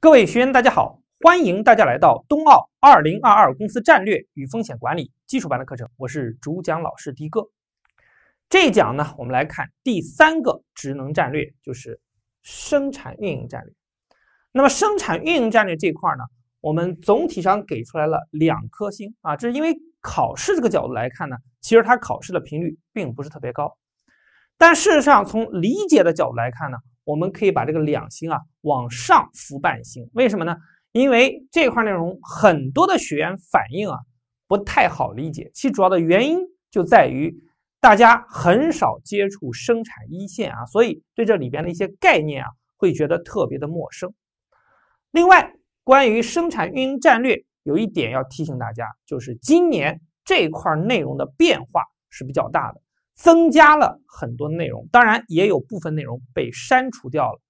各位学员，大家好！欢迎大家来到冬奥二零二二公司战略与风险管理基础班的课程，我是主讲老师迪哥。这一讲呢，我们来看第三个职能战略，就是生产运营战略。那么生产运营战略这块呢，我们总体上给出来了两颗星啊，这是因为考试这个角度来看呢，其实它考试的频率并不是特别高，但事实上从理解的角度来看呢。我们可以把这个两星啊往上扶半星，为什么呢？因为这块内容很多的学员反映啊不太好理解，其主要的原因就在于大家很少接触生产一线啊，所以对这里边的一些概念啊会觉得特别的陌生。另外，关于生产运营战略，有一点要提醒大家，就是今年这块内容的变化是比较大的。增加了很多内容，当然也有部分内容被删除掉了。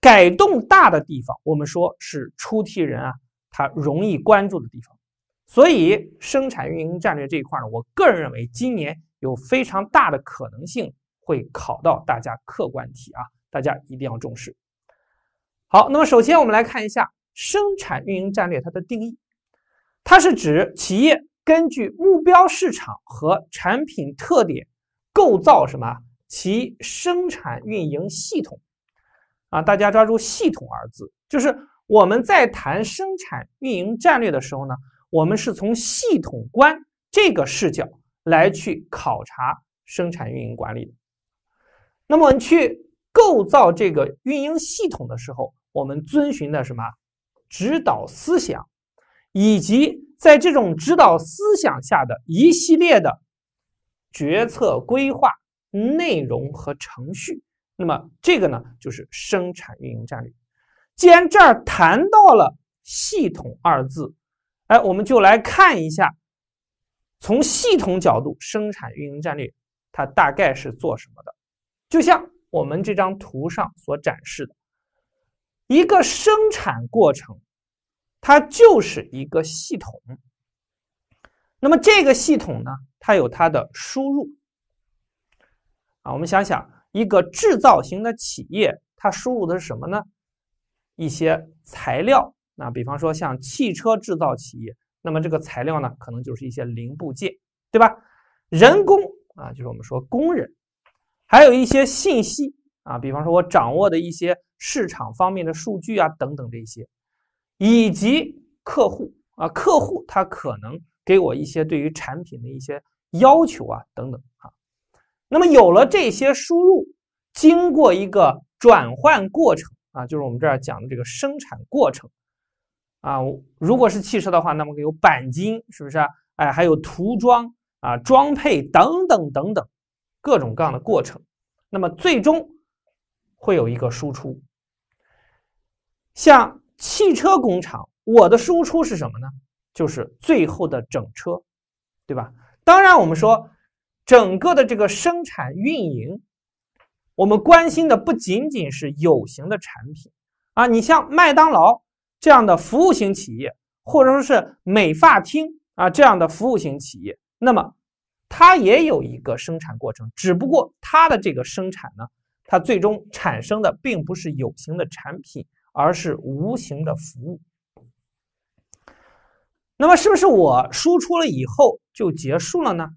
改动大的地方，我们说是出题人啊，他容易关注的地方。所以生产运营战略这一块呢，我个人认为今年有非常大的可能性会考到大家客观题啊，大家一定要重视。好，那么首先我们来看一下生产运营战略它的定义，它是指企业。根据目标市场和产品特点，构造什么？其生产运营系统啊，大家抓住“系统”二字，就是我们在谈生产运营战略的时候呢，我们是从系统观这个视角来去考察生产运营管理的。那么，去构造这个运营系统的时候，我们遵循的什么指导思想以及？在这种指导思想下的一系列的决策、规划内容和程序，那么这个呢，就是生产运营战略。既然这儿谈到了“系统”二字，哎，我们就来看一下，从系统角度，生产运营战略它大概是做什么的？就像我们这张图上所展示的，一个生产过程。它就是一个系统，那么这个系统呢，它有它的输入啊。我们想想，一个制造型的企业，它输入的是什么呢？一些材料，那比方说像汽车制造企业，那么这个材料呢，可能就是一些零部件，对吧？人工啊，就是我们说工人，还有一些信息啊，比方说我掌握的一些市场方面的数据啊，等等这些。以及客户啊，客户他可能给我一些对于产品的一些要求啊，等等啊。那么有了这些输入，经过一个转换过程啊，就是我们这儿讲的这个生产过程啊。如果是汽车的话，那么有钣金，是不是？哎，还有涂装啊，装配等等等等各种各样的过程。那么最终会有一个输出，像。汽车工厂，我的输出是什么呢？就是最后的整车，对吧？当然，我们说整个的这个生产运营，我们关心的不仅仅是有形的产品啊。你像麦当劳这样的服务型企业，或者说是美发厅啊这样的服务型企业，那么它也有一个生产过程，只不过它的这个生产呢，它最终产生的并不是有形的产品。而是无形的服务，那么是不是我输出了以后就结束了呢？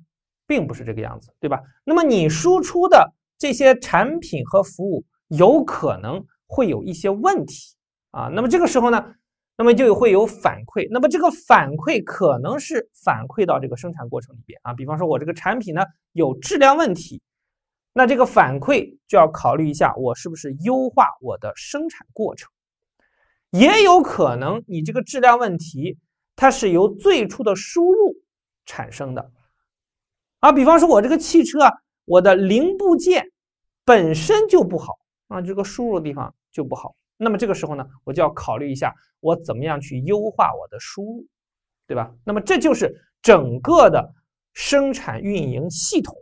并不是这个样子，对吧？那么你输出的这些产品和服务有可能会有一些问题啊，那么这个时候呢，那么就会有反馈，那么这个反馈可能是反馈到这个生产过程里边啊，比方说我这个产品呢有质量问题，那这个反馈就要考虑一下，我是不是优化我的生产过程。也有可能，你这个质量问题，它是由最初的输入产生的，啊，比方说，我这个汽车，我的零部件本身就不好啊，这个输入的地方就不好。那么这个时候呢，我就要考虑一下，我怎么样去优化我的输入，对吧？那么这就是整个的生产运营系统，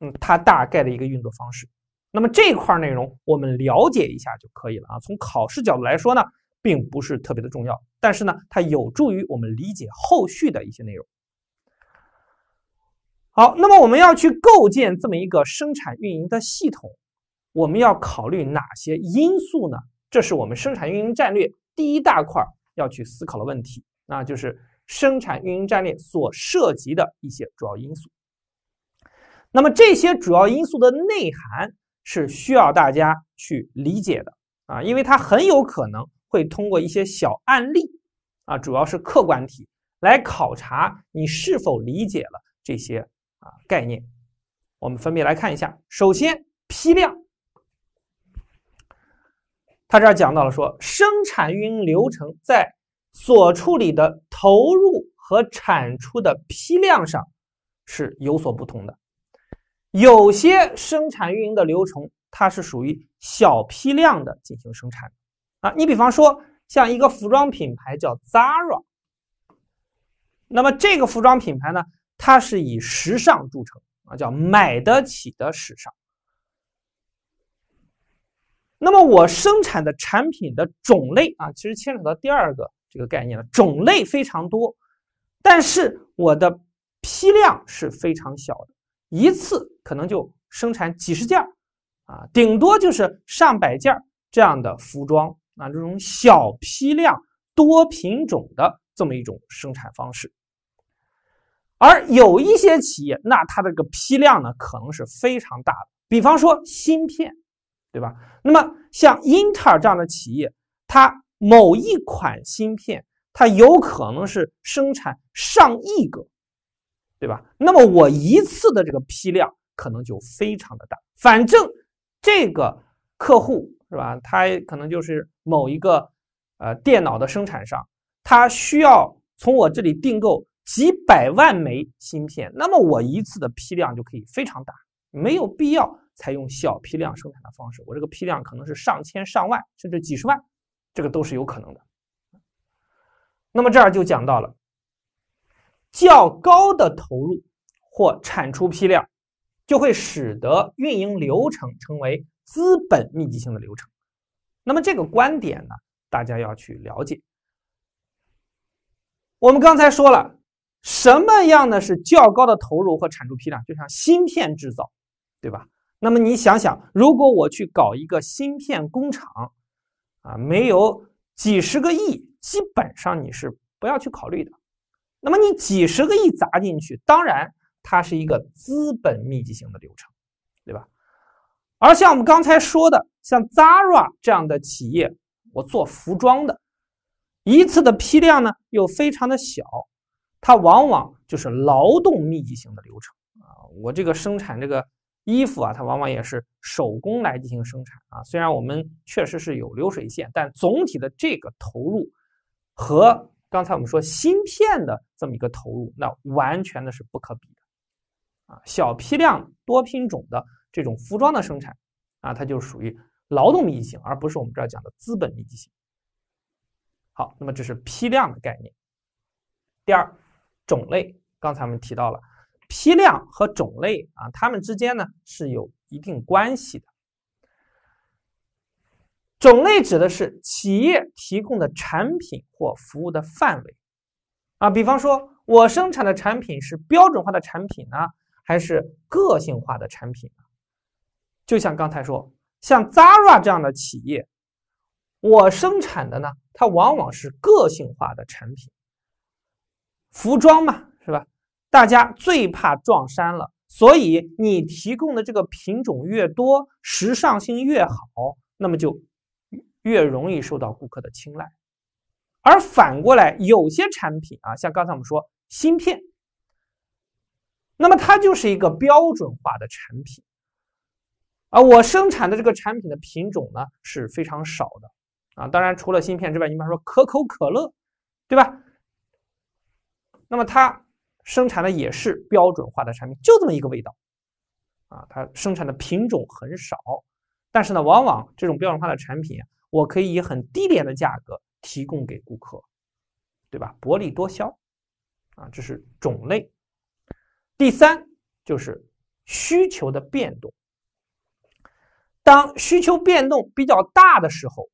嗯，它大概的一个运作方式。那么这块内容我们了解一下就可以了啊。从考试角度来说呢，并不是特别的重要，但是呢，它有助于我们理解后续的一些内容。好，那么我们要去构建这么一个生产运营的系统，我们要考虑哪些因素呢？这是我们生产运营战略第一大块要去思考的问题，那就是生产运营战略所涉及的一些主要因素。那么这些主要因素的内涵。是需要大家去理解的啊，因为它很有可能会通过一些小案例啊，主要是客观题来考察你是否理解了这些啊概念。我们分别来看一下。首先，批量，他这儿讲到了说，生产运营流程在所处理的投入和产出的批量上是有所不同的。有些生产运营的流程，它是属于小批量的进行生产啊。你比方说，像一个服装品牌叫 Zara，那么这个服装品牌呢，它是以时尚著称啊，叫买得起的时尚。那么我生产的产品的种类啊，其实牵扯到第二个这个概念了，种类非常多，但是我的批量是非常小的。一次可能就生产几十件儿，啊，顶多就是上百件儿这样的服装啊，这种小批量、多品种的这么一种生产方式。而有一些企业，那它的个批量呢，可能是非常大的，比方说芯片，对吧？那么像英特尔这样的企业，它某一款芯片，它有可能是生产上亿个。对吧？那么我一次的这个批量可能就非常的大。反正这个客户是吧？他可能就是某一个呃电脑的生产商，他需要从我这里订购几百万枚芯片。那么我一次的批量就可以非常大，没有必要采用小批量生产的方式。我这个批量可能是上千、上万，甚至几十万，这个都是有可能的。那么这儿就讲到了。较高的投入或产出批量，就会使得运营流程成为资本密集性的流程。那么这个观点呢，大家要去了解。我们刚才说了，什么样的是较高的投入和产出批量？就像芯片制造，对吧？那么你想想，如果我去搞一个芯片工厂，啊，没有几十个亿，基本上你是不要去考虑的。那么你几十个亿砸进去，当然它是一个资本密集型的流程，对吧？而像我们刚才说的，像 Zara 这样的企业，我做服装的，一次的批量呢又非常的小，它往往就是劳动密集型的流程啊。我这个生产这个衣服啊，它往往也是手工来进行生产啊。虽然我们确实是有流水线，但总体的这个投入和。刚才我们说芯片的这么一个投入，那完全的是不可比的啊。小批量多品种的这种服装的生产啊，它就属于劳动密集型，而不是我们这儿讲的资本密集型。好，那么这是批量的概念。第二，种类。刚才我们提到了批量和种类啊，它们之间呢是有一定关系的。种类指的是企业提供的产品或服务的范围，啊，比方说我生产的产品是标准化的产品呢，还是个性化的产品呢？就像刚才说，像 Zara 这样的企业，我生产的呢，它往往是个性化的产品。服装嘛，是吧？大家最怕撞衫了，所以你提供的这个品种越多，时尚性越好，那么就。越容易受到顾客的青睐，而反过来，有些产品啊，像刚才我们说芯片，那么它就是一个标准化的产品啊。我生产的这个产品的品种呢是非常少的啊。当然，除了芯片之外，你比方说可口可乐，对吧？那么它生产的也是标准化的产品，就这么一个味道啊。它生产的品种很少，但是呢，往往这种标准化的产品啊。我可以以很低廉的价格提供给顾客，对吧？薄利多销，啊，这是种类。第三就是需求的变动。当需求变动比较大的时候，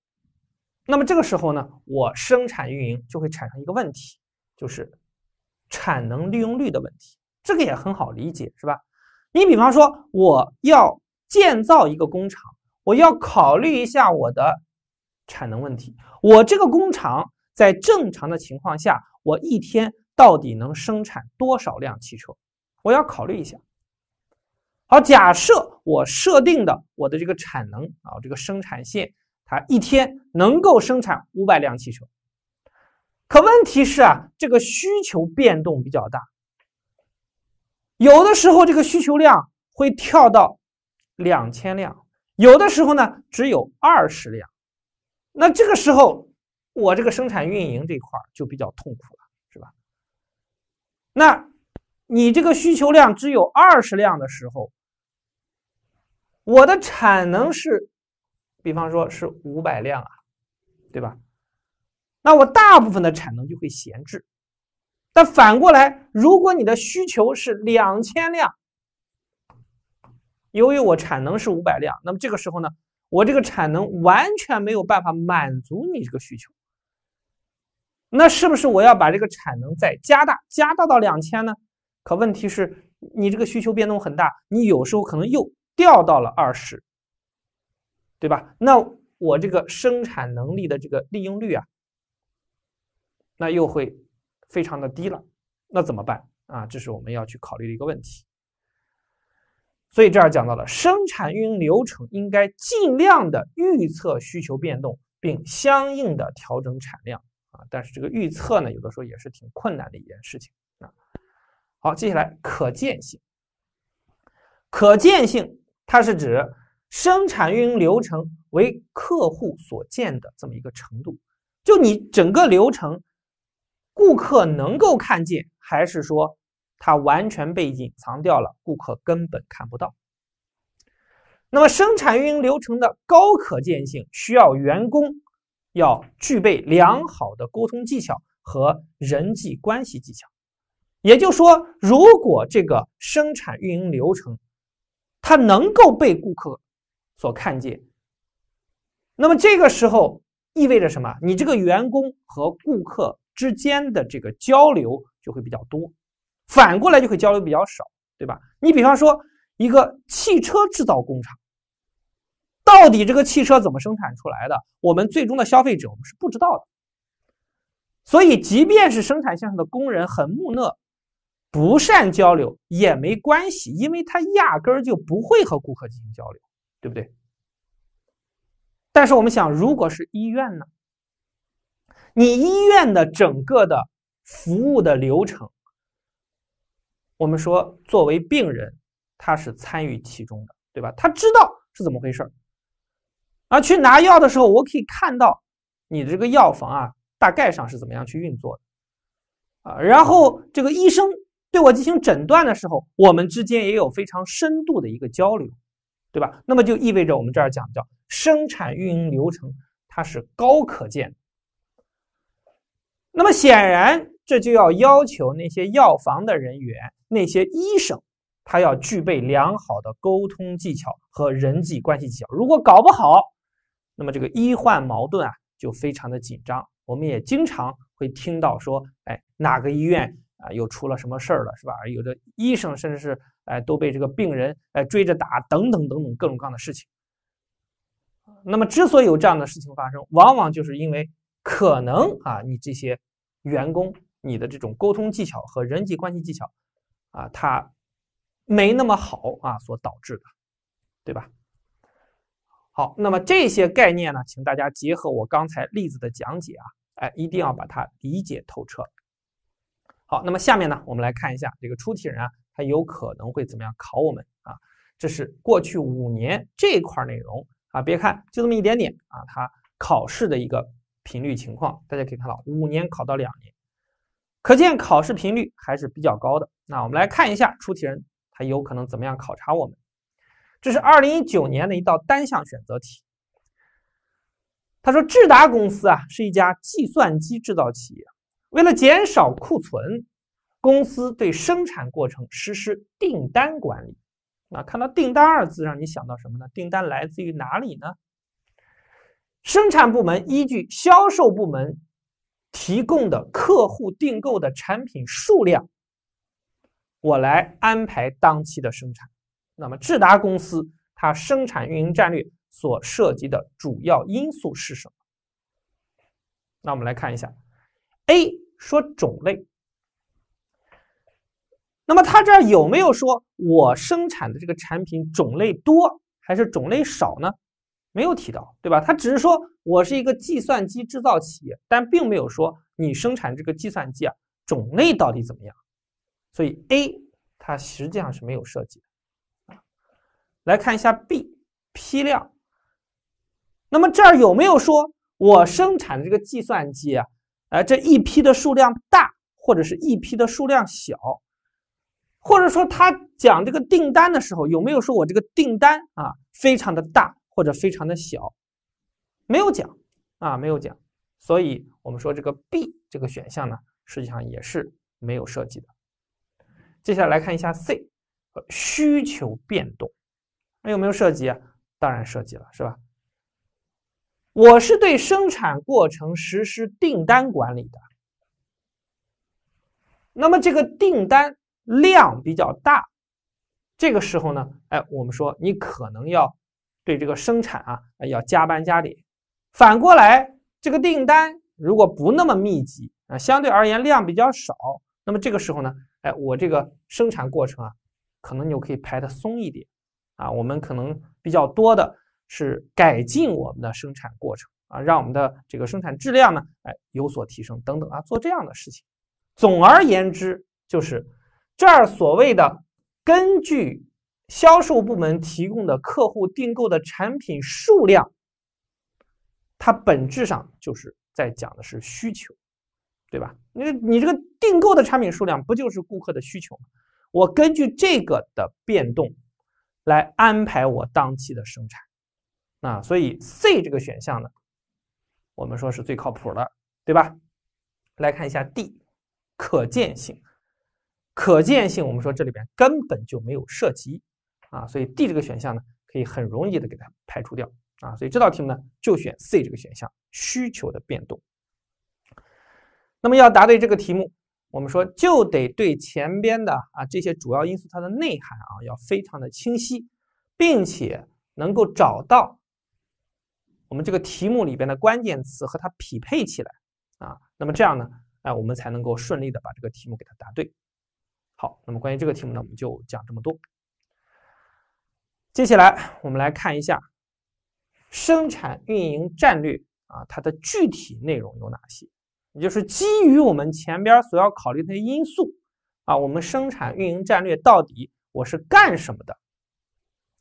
那么这个时候呢，我生产运营就会产生一个问题，就是产能利用率的问题。这个也很好理解，是吧？你比方说，我要建造一个工厂，我要考虑一下我的。产能问题，我这个工厂在正常的情况下，我一天到底能生产多少辆汽车？我要考虑一下。好，假设我设定的我的这个产能啊，这个生产线它一天能够生产五百辆汽车。可问题是啊，这个需求变动比较大，有的时候这个需求量会跳到两千辆，有的时候呢只有二十辆。那这个时候，我这个生产运营这块就比较痛苦了，是吧？那你这个需求量只有二十辆的时候，我的产能是，比方说是五百辆啊，对吧？那我大部分的产能就会闲置。但反过来，如果你的需求是两千辆，由于我产能是五百辆，那么这个时候呢？我这个产能完全没有办法满足你这个需求，那是不是我要把这个产能再加大，加大到两千呢？可问题是，你这个需求变动很大，你有时候可能又掉到了二十，对吧？那我这个生产能力的这个利用率啊，那又会非常的低了，那怎么办？啊，这是我们要去考虑的一个问题。所以这儿讲到了，生产运营流程应该尽量的预测需求变动，并相应的调整产量啊。但是这个预测呢，有的时候也是挺困难的一件事情啊。好，接下来可见性。可见性它是指生产运营流程为客户所见的这么一个程度，就你整个流程，顾客能够看见，还是说？它完全被隐藏掉了，顾客根本看不到。那么，生产运营流程的高可见性需要员工要具备良好的沟通技巧和人际关系技巧。也就是说，如果这个生产运营流程它能够被顾客所看见，那么这个时候意味着什么？你这个员工和顾客之间的这个交流就会比较多。反过来就会交流比较少，对吧？你比方说一个汽车制造工厂，到底这个汽车怎么生产出来的？我们最终的消费者我们是不知道的。所以，即便是生产线上的工人很木讷、不善交流也没关系，因为他压根儿就不会和顾客进行交流，对不对？但是我们想，如果是医院呢？你医院的整个的服务的流程？我们说，作为病人，他是参与其中的，对吧？他知道是怎么回事儿啊。去拿药的时候，我可以看到你的这个药房啊，大概上是怎么样去运作的啊。然后这个医生对我进行诊断的时候，我们之间也有非常深度的一个交流，对吧？那么就意味着我们这儿讲叫生产运营流程，它是高可见的。那么显然，这就要要求那些药房的人员。那些医生，他要具备良好的沟通技巧和人际关系技巧。如果搞不好，那么这个医患矛盾啊就非常的紧张。我们也经常会听到说，哎，哪个医院啊又出了什么事儿了，是吧？有的医生甚至是哎都被这个病人哎追着打，等等等等各种各样的事情。那么之所以有这样的事情发生，往往就是因为可能啊，你这些员工，你的这种沟通技巧和人际关系技巧。啊，它没那么好啊，所导致的，对吧？好，那么这些概念呢，请大家结合我刚才例子的讲解啊，哎，一定要把它理解透彻。好，那么下面呢，我们来看一下这个出题人啊，他有可能会怎么样考我们啊？这是过去五年这块内容啊，别看就这么一点点啊，它考试的一个频率情况，大家可以看到，五年考到两年，可见考试频率还是比较高的。那我们来看一下出题人他有可能怎么样考察我们？这是二零一九年的一道单项选择题。他说：“智达公司啊是一家计算机制造企业，为了减少库存，公司对生产过程实施订单管理。”啊，看到“订单”二字，让你想到什么呢？订单来自于哪里呢？生产部门依据销售部门提供的客户订购的产品数量。我来安排当期的生产。那么智达公司它生产运营战略所涉及的主要因素是什么？那我们来看一下，A 说种类。那么它这儿有没有说我生产的这个产品种类多还是种类少呢？没有提到，对吧？它只是说我是一个计算机制造企业，但并没有说你生产这个计算机啊种类到底怎么样。所以 A 它实际上是没有设计的。来看一下 B 批量。那么这儿有没有说我生产的这个计算机啊？呃，这一批的数量大，或者是一批的数量小，或者说他讲这个订单的时候有没有说我这个订单啊非常的大或者非常的小？没有讲啊，没有讲。所以我们说这个 B 这个选项呢实际上也是没有设计的。接下来来看一下 C，需求变动，那有没有涉及啊？当然涉及了，是吧？我是对生产过程实施订单管理的，那么这个订单量比较大，这个时候呢，哎，我们说你可能要对这个生产啊要加班加点。反过来，这个订单如果不那么密集啊，相对而言量比较少，那么这个时候呢？我这个生产过程啊，可能就可以排的松一点啊。我们可能比较多的是改进我们的生产过程啊，让我们的这个生产质量呢，哎，有所提升等等啊，做这样的事情。总而言之，就是这儿所谓的根据销售部门提供的客户订购的产品数量，它本质上就是在讲的是需求。对吧？你你这个订购的产品数量不就是顾客的需求吗？我根据这个的变动，来安排我当期的生产，啊，所以 C 这个选项呢，我们说是最靠谱的，对吧？来看一下 D，可见性，可见性，我们说这里边根本就没有涉及啊，所以 D 这个选项呢，可以很容易的给它排除掉啊，所以这道题目呢，就选 C 这个选项，需求的变动。那么要答对这个题目，我们说就得对前边的啊这些主要因素它的内涵啊要非常的清晰，并且能够找到我们这个题目里边的关键词和它匹配起来啊，那么这样呢，哎我们才能够顺利的把这个题目给它答对。好，那么关于这个题目呢，我们就讲这么多。接下来我们来看一下生产运营战略啊它的具体内容有哪些。就是基于我们前边所要考虑那些因素，啊，我们生产运营战略到底我是干什么的？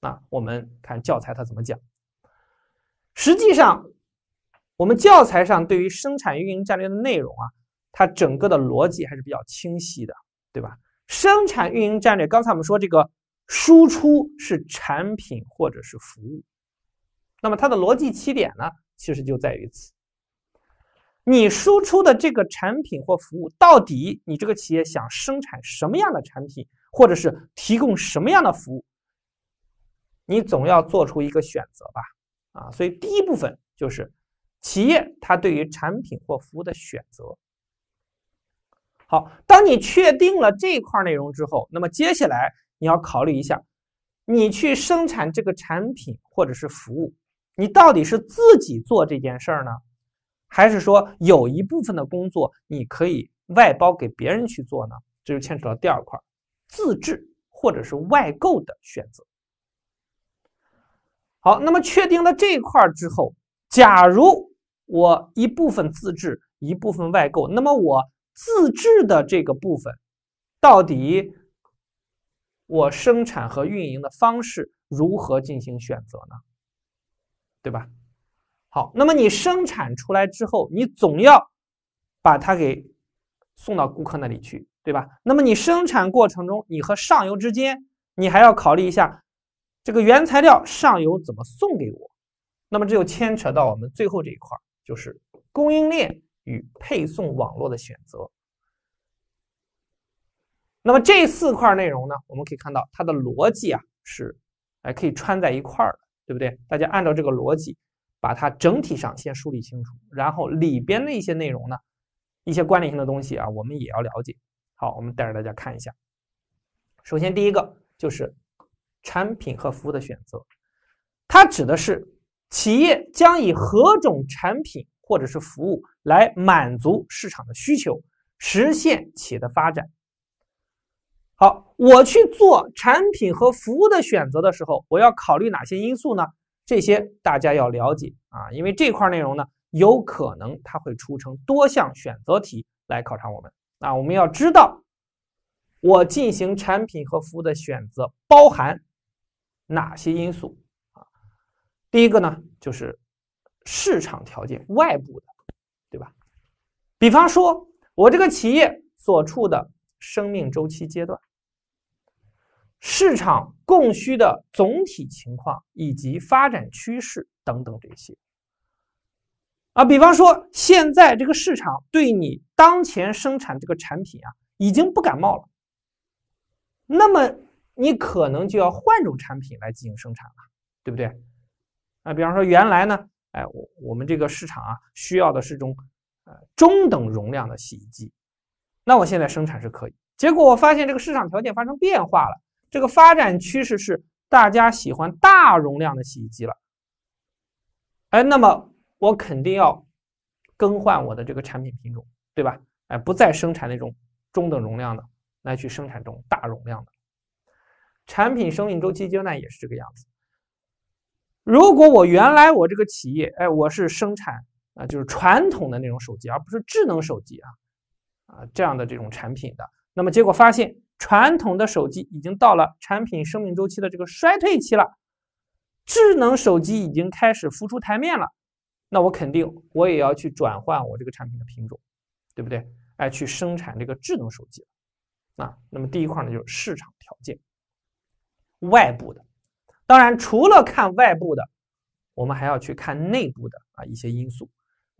啊，我们看教材它怎么讲。实际上，我们教材上对于生产运营战略的内容啊，它整个的逻辑还是比较清晰的，对吧？生产运营战略，刚才我们说这个输出是产品或者是服务，那么它的逻辑起点呢，其实就在于此。你输出的这个产品或服务，到底你这个企业想生产什么样的产品，或者是提供什么样的服务？你总要做出一个选择吧？啊，所以第一部分就是企业它对于产品或服务的选择。好，当你确定了这块内容之后，那么接下来你要考虑一下，你去生产这个产品或者是服务，你到底是自己做这件事儿呢？还是说有一部分的工作你可以外包给别人去做呢？这就牵扯到第二块，自制或者是外购的选择。好，那么确定了这一块之后，假如我一部分自制，一部分外购，那么我自制的这个部分，到底我生产和运营的方式如何进行选择呢？对吧？好，那么你生产出来之后，你总要把它给送到顾客那里去，对吧？那么你生产过程中，你和上游之间，你还要考虑一下这个原材料上游怎么送给我。那么这就牵扯到我们最后这一块，就是供应链与配送网络的选择。那么这四块内容呢，我们可以看到它的逻辑啊是哎可以穿在一块儿的，对不对？大家按照这个逻辑。把它整体上先梳理清楚，然后里边的一些内容呢，一些关联性的东西啊，我们也要了解。好，我们带着大家看一下。首先，第一个就是产品和服务的选择，它指的是企业将以何种产品或者是服务来满足市场的需求，实现企业的发展。好，我去做产品和服务的选择的时候，我要考虑哪些因素呢？这些大家要了解啊，因为这块内容呢，有可能它会出成多项选择题来考察我们啊。我们要知道，我进行产品和服务的选择包含哪些因素啊？第一个呢，就是市场条件，外部的，对吧？比方说我这个企业所处的生命周期阶段。市场供需的总体情况以及发展趋势等等这些，啊，比方说现在这个市场对你当前生产这个产品啊已经不感冒了，那么你可能就要换种产品来进行生产了，对不对？啊，比方说原来呢，哎，我我们这个市场啊需要的是种呃中等容量的洗衣机，那我现在生产是可以，结果我发现这个市场条件发生变化了。这个发展趋势是大家喜欢大容量的洗衣机了，哎，那么我肯定要更换我的这个产品品种，对吧？哎，不再生产那种中等容量的，来去生产这种大容量的。产品生命周期阶段也是这个样子。如果我原来我这个企业，哎，我是生产啊，就是传统的那种手机，而不是智能手机啊，啊，这样的这种产品的，那么结果发现。传统的手机已经到了产品生命周期的这个衰退期了，智能手机已经开始浮出台面了，那我肯定我也要去转换我这个产品的品种，对不对？哎，去生产这个智能手机，啊，那么第一块呢就是市场条件，外部的，当然除了看外部的，我们还要去看内部的啊一些因素。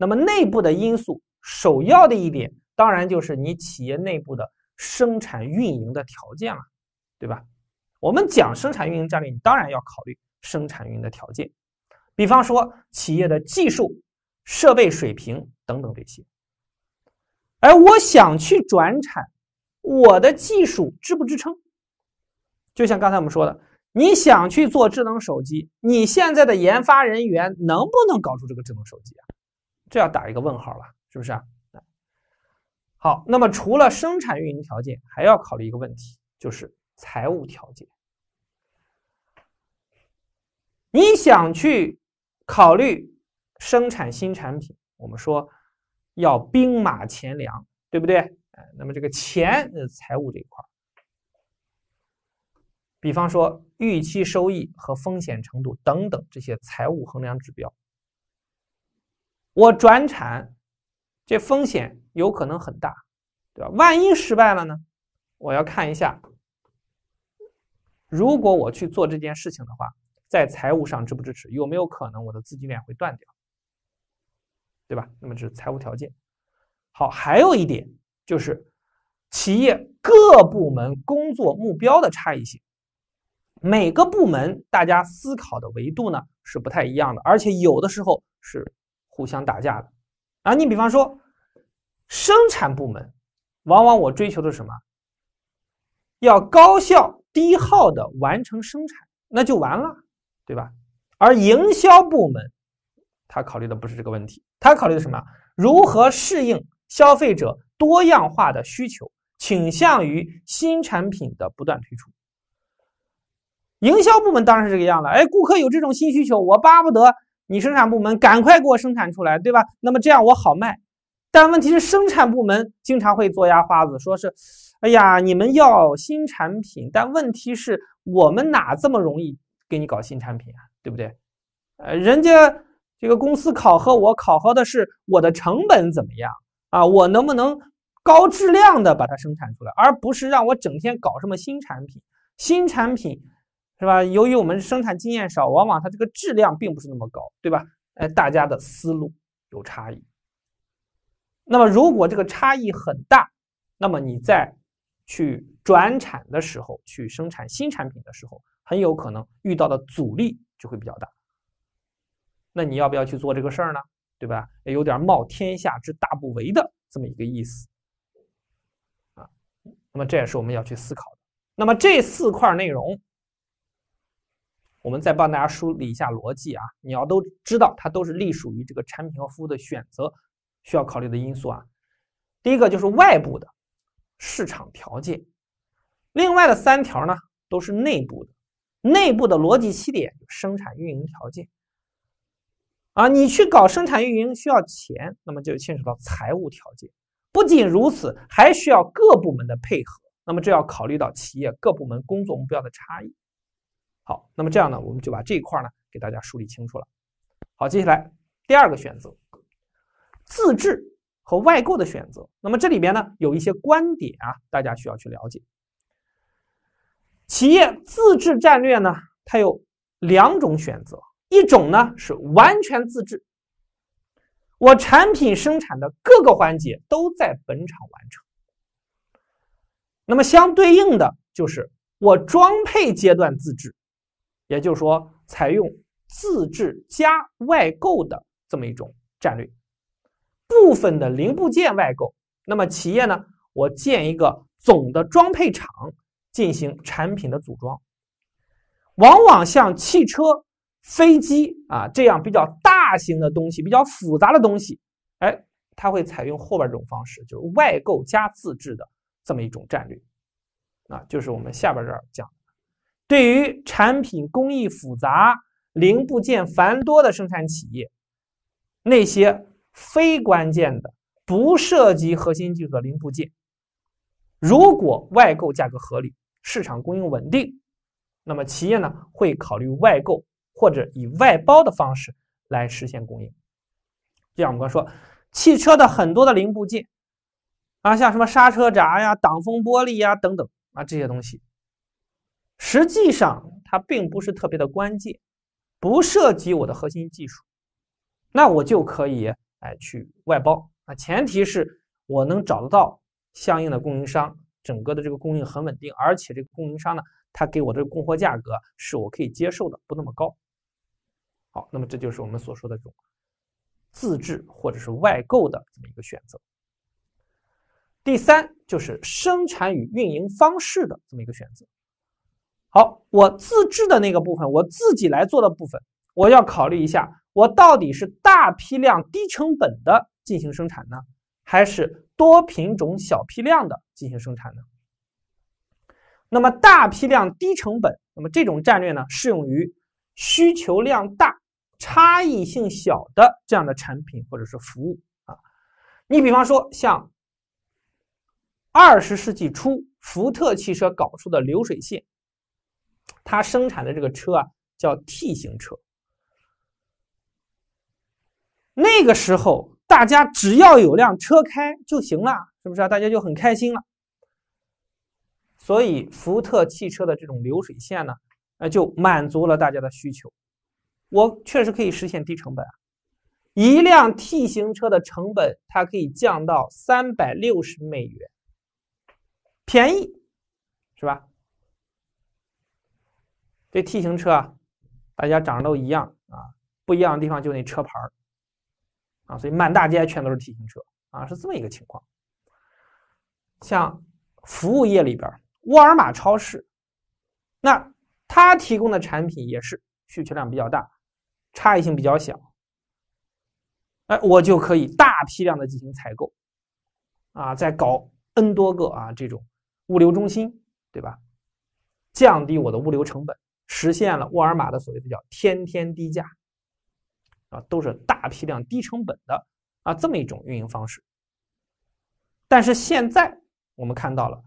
那么内部的因素，首要的一点当然就是你企业内部的。生产运营的条件了，对吧？我们讲生产运营战略，你当然要考虑生产运营的条件，比方说企业的技术、设备水平等等这些。而我想去转产，我的技术支不支撑？就像刚才我们说的，你想去做智能手机，你现在的研发人员能不能搞出这个智能手机啊？这要打一个问号了，是不是啊？好，那么除了生产运营条件，还要考虑一个问题，就是财务条件。你想去考虑生产新产品，我们说要兵马钱粮，对不对？哎，那么这个钱，财务这一块比方说预期收益和风险程度等等这些财务衡量指标，我转产这风险。有可能很大，对吧？万一失败了呢？我要看一下，如果我去做这件事情的话，在财务上支不支持？有没有可能我的资金链会断掉，对吧？那么这是财务条件。好，还有一点就是企业各部门工作目标的差异性，每个部门大家思考的维度呢是不太一样的，而且有的时候是互相打架的啊。你比方说。生产部门，往往我追求的是什么？要高效低耗的完成生产，那就完了，对吧？而营销部门，他考虑的不是这个问题，他考虑的什么？如何适应消费者多样化的需求，倾向于新产品的不断推出。营销部门当然是这个样了，哎，顾客有这种新需求，我巴不得你生产部门赶快给我生产出来，对吧？那么这样我好卖。但问题是，生产部门经常会做压花子，说是：“哎呀，你们要新产品。”但问题是我们哪这么容易给你搞新产品啊，对不对？呃，人家这个公司考核我，考核的是我的成本怎么样啊，我能不能高质量的把它生产出来，而不是让我整天搞什么新产品。新产品是吧？由于我们生产经验少，往往它这个质量并不是那么高，对吧？哎，大家的思路有差异。那么，如果这个差异很大，那么你在去转产的时候，去生产新产品的时候，很有可能遇到的阻力就会比较大。那你要不要去做这个事儿呢？对吧？有点冒天下之大不韪的这么一个意思啊。那么这也是我们要去思考。的。那么这四块内容，我们再帮大家梳理一下逻辑啊。你要都知道，它都是隶属于这个产品和服务的选择。需要考虑的因素啊，第一个就是外部的市场条件，另外的三条呢都是内部的，内部的逻辑起点生产运营条件。啊，你去搞生产运营需要钱，那么就牵扯到财务条件。不仅如此，还需要各部门的配合，那么这要考虑到企业各部门工作目标的差异。好，那么这样呢，我们就把这一块呢给大家梳理清楚了。好，接下来第二个选择。自制和外购的选择，那么这里边呢有一些观点啊，大家需要去了解。企业自制战略呢，它有两种选择，一种呢是完全自制，我产品生产的各个环节都在本厂完成。那么相对应的就是我装配阶段自制，也就是说采用自制加外购的这么一种战略。部分的零部件外购，那么企业呢？我建一个总的装配厂进行产品的组装。往往像汽车、飞机啊这样比较大型的东西、比较复杂的东西，哎，它会采用后边这种方式，就是外购加自制的这么一种战略。啊，就是我们下边这儿讲，对于产品工艺复杂、零部件繁多的生产企业，那些。非关键的、不涉及核心技术的零部件，如果外购价格合理、市场供应稳定，那么企业呢会考虑外购或者以外包的方式来实现供应。就像我们说，汽车的很多的零部件啊，像什么刹车闸呀、挡风玻璃呀等等啊这些东西，实际上它并不是特别的关键，不涉及我的核心技术，那我就可以。哎，去外包啊！前提是我能找得到相应的供应商，整个的这个供应很稳定，而且这个供应商呢，他给我的供货价格是我可以接受的，不那么高。好，那么这就是我们所说的这种自制或者是外购的这么一个选择。第三就是生产与运营方式的这么一个选择。好，我自制的那个部分，我自己来做的部分，我要考虑一下。我到底是大批量低成本的进行生产呢，还是多品种小批量的进行生产呢？那么大批量低成本，那么这种战略呢，适用于需求量大、差异性小的这样的产品或者是服务啊。你比方说，像二十世纪初福特汽车搞出的流水线，它生产的这个车啊，叫 T 型车。那个时候，大家只要有辆车开就行了，是不是啊？大家就很开心了。所以，福特汽车的这种流水线呢，那就满足了大家的需求。我确实可以实现低成本，啊，一辆 T 型车的成本它可以降到三百六十美元，便宜，是吧？这 T 型车啊，大家长得都一样啊，不一样的地方就那车牌儿。啊，所以满大街全都是 T 型车啊，是这么一个情况。像服务业里边，沃尔玛超市，那它提供的产品也是需求量比较大，差异性比较小，哎，我就可以大批量的进行采购，啊，在搞 N 多个啊这种物流中心，对吧？降低我的物流成本，实现了沃尔玛的所谓的叫天天低价。啊，都是大批量低成本的啊这么一种运营方式。但是现在我们看到了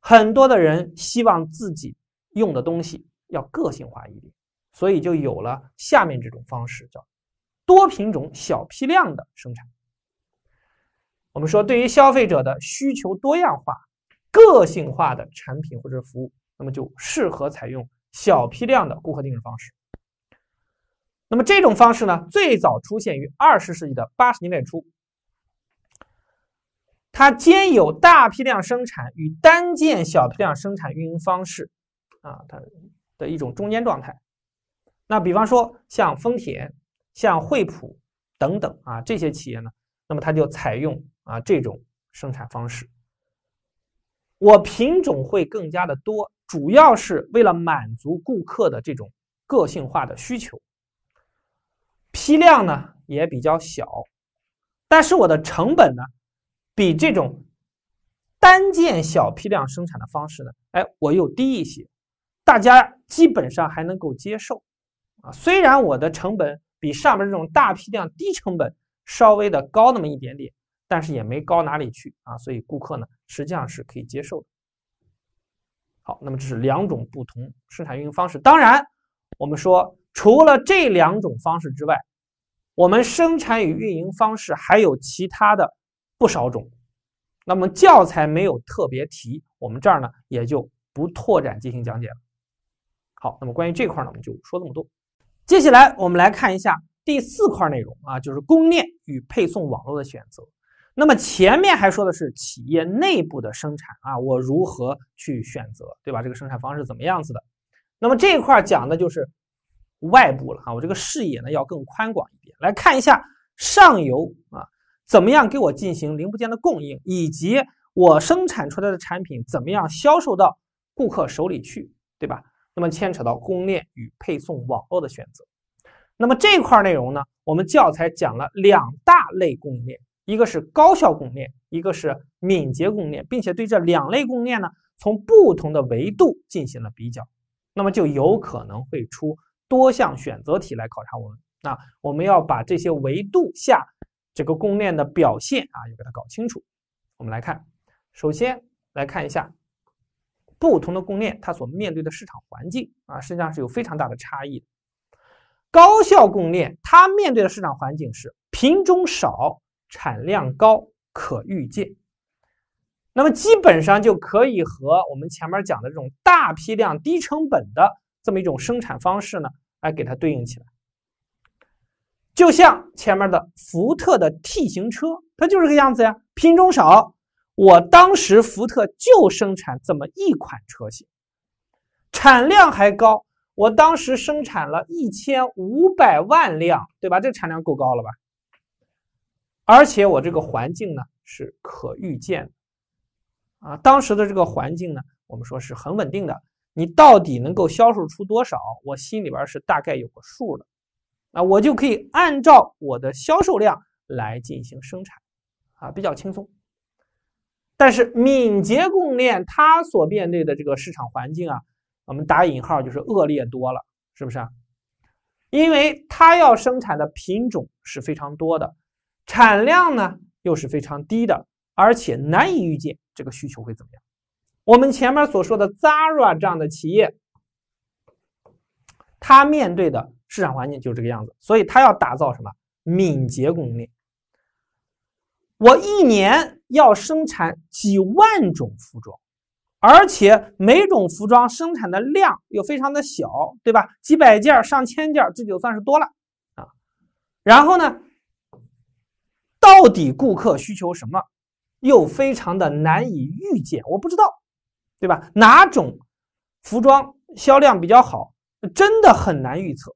很多的人希望自己用的东西要个性化一点，所以就有了下面这种方式叫多品种小批量的生产。我们说，对于消费者的需求多样化、个性化的产品或者服务，那么就适合采用小批量的顾客定制方式。那么这种方式呢，最早出现于二十世纪的八十年代初，它兼有大批量生产与单件小批量生产运营方式，啊，它的一种中间状态。那比方说，像丰田、像惠普等等啊，这些企业呢，那么它就采用啊这种生产方式。我品种会更加的多，主要是为了满足顾客的这种个性化的需求。批量呢也比较小，但是我的成本呢比这种单件小批量生产的方式呢，哎，我又低一些，大家基本上还能够接受啊。虽然我的成本比上面这种大批量低成本稍微的高那么一点点，但是也没高哪里去啊，所以顾客呢实际上是可以接受的。好，那么这是两种不同生产运营方式。当然，我们说。除了这两种方式之外，我们生产与运营方式还有其他的不少种。那么教材没有特别提，我们这儿呢也就不拓展进行讲解了。好，那么关于这块呢，我们就说这么多。接下来我们来看一下第四块内容啊，就是供链与配送网络的选择。那么前面还说的是企业内部的生产啊，我如何去选择，对吧？这个生产方式怎么样子的？那么这一块讲的就是。外部了哈，我这个视野呢要更宽广一点，来看一下上游啊，怎么样给我进行零部件的供应，以及我生产出来的产品怎么样销售到顾客手里去，对吧？那么牵扯到供应链与配送网络的选择。那么这块内容呢，我们教材讲了两大类供应链，一个是高效供应链，一个是敏捷供应链，并且对这两类供应链呢，从不同的维度进行了比较，那么就有可能会出。多项选择题来考察我们，那我们要把这些维度下这个供应链的表现啊，要给它搞清楚。我们来看，首先来看一下不同的供应链，它所面对的市场环境啊，实际上是有非常大的差异。高效供应链它面对的市场环境是品种少、产量高、可预见，那么基本上就可以和我们前面讲的这种大批量、低成本的这么一种生产方式呢。来给它对应起来，就像前面的福特的 T 型车，它就是个样子呀。品种少，我当时福特就生产这么一款车型，产量还高，我当时生产了1500万辆，对吧？这产量够高了吧？而且我这个环境呢是可预见的啊，当时的这个环境呢，我们说是很稳定的。你到底能够销售出多少？我心里边是大概有个数的，啊，我就可以按照我的销售量来进行生产，啊，比较轻松。但是敏捷供应链它所面对的这个市场环境啊，我们打引号就是恶劣多了，是不是？因为它要生产的品种是非常多的，产量呢又是非常低的，而且难以预见这个需求会怎么样。我们前面所说的 Zara 这样的企业，它面对的市场环境就是这个样子，所以它要打造什么敏捷供应链？我一年要生产几万种服装，而且每种服装生产的量又非常的小，对吧？几百件、上千件这就算是多了啊。然后呢，到底顾客需求什么，又非常的难以预见，我不知道。对吧？哪种服装销量比较好，真的很难预测。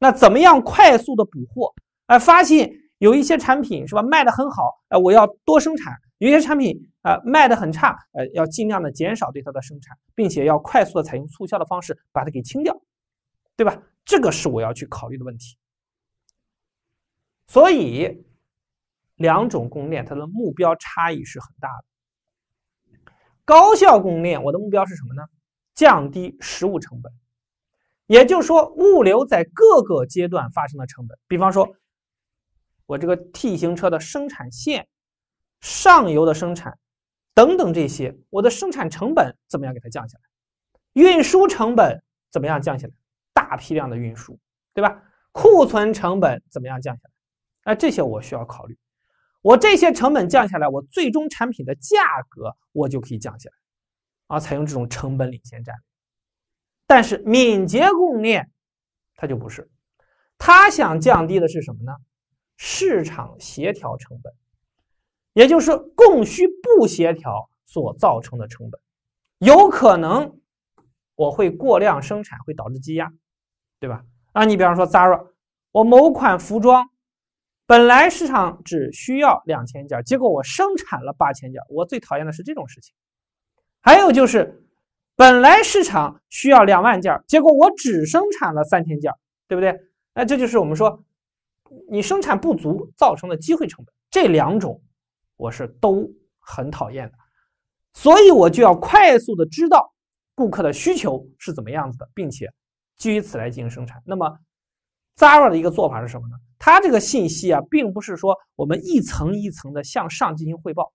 那怎么样快速的补货？哎，发现有一些产品是吧卖的很好，哎，我要多生产；有些产品啊卖的很差，呃，要尽量的减少对它的生产，并且要快速的采用促销的方式把它给清掉，对吧？这个是我要去考虑的问题。所以，两种供应链它的目标差异是很大的。高效供应链，我的目标是什么呢？降低实物成本，也就是说，物流在各个阶段发生的成本，比方说，我这个 T 型车的生产线、上游的生产等等这些，我的生产成本怎么样给它降下来？运输成本怎么样降下来？大批量的运输，对吧？库存成本怎么样降下来？那这些我需要考虑。我这些成本降下来，我最终产品的价格我就可以降下来，啊，采用这种成本领先战略。但是敏捷供应链，它就不是，它想降低的是什么呢？市场协调成本，也就是供需不协调所造成的成本。有可能我会过量生产，会导致积压，对吧？啊，你比方说 Zara，我某款服装。本来市场只需要两千件，结果我生产了八千件，我最讨厌的是这种事情。还有就是，本来市场需要两万件，结果我只生产了三千件，对不对？那这就是我们说，你生产不足造成的机会成本。这两种我是都很讨厌的，所以我就要快速的知道顾客的需求是怎么样子的，并且基于此来进行生产。那么，Zara 的一个做法是什么呢？它这个信息啊，并不是说我们一层一层的向上进行汇报，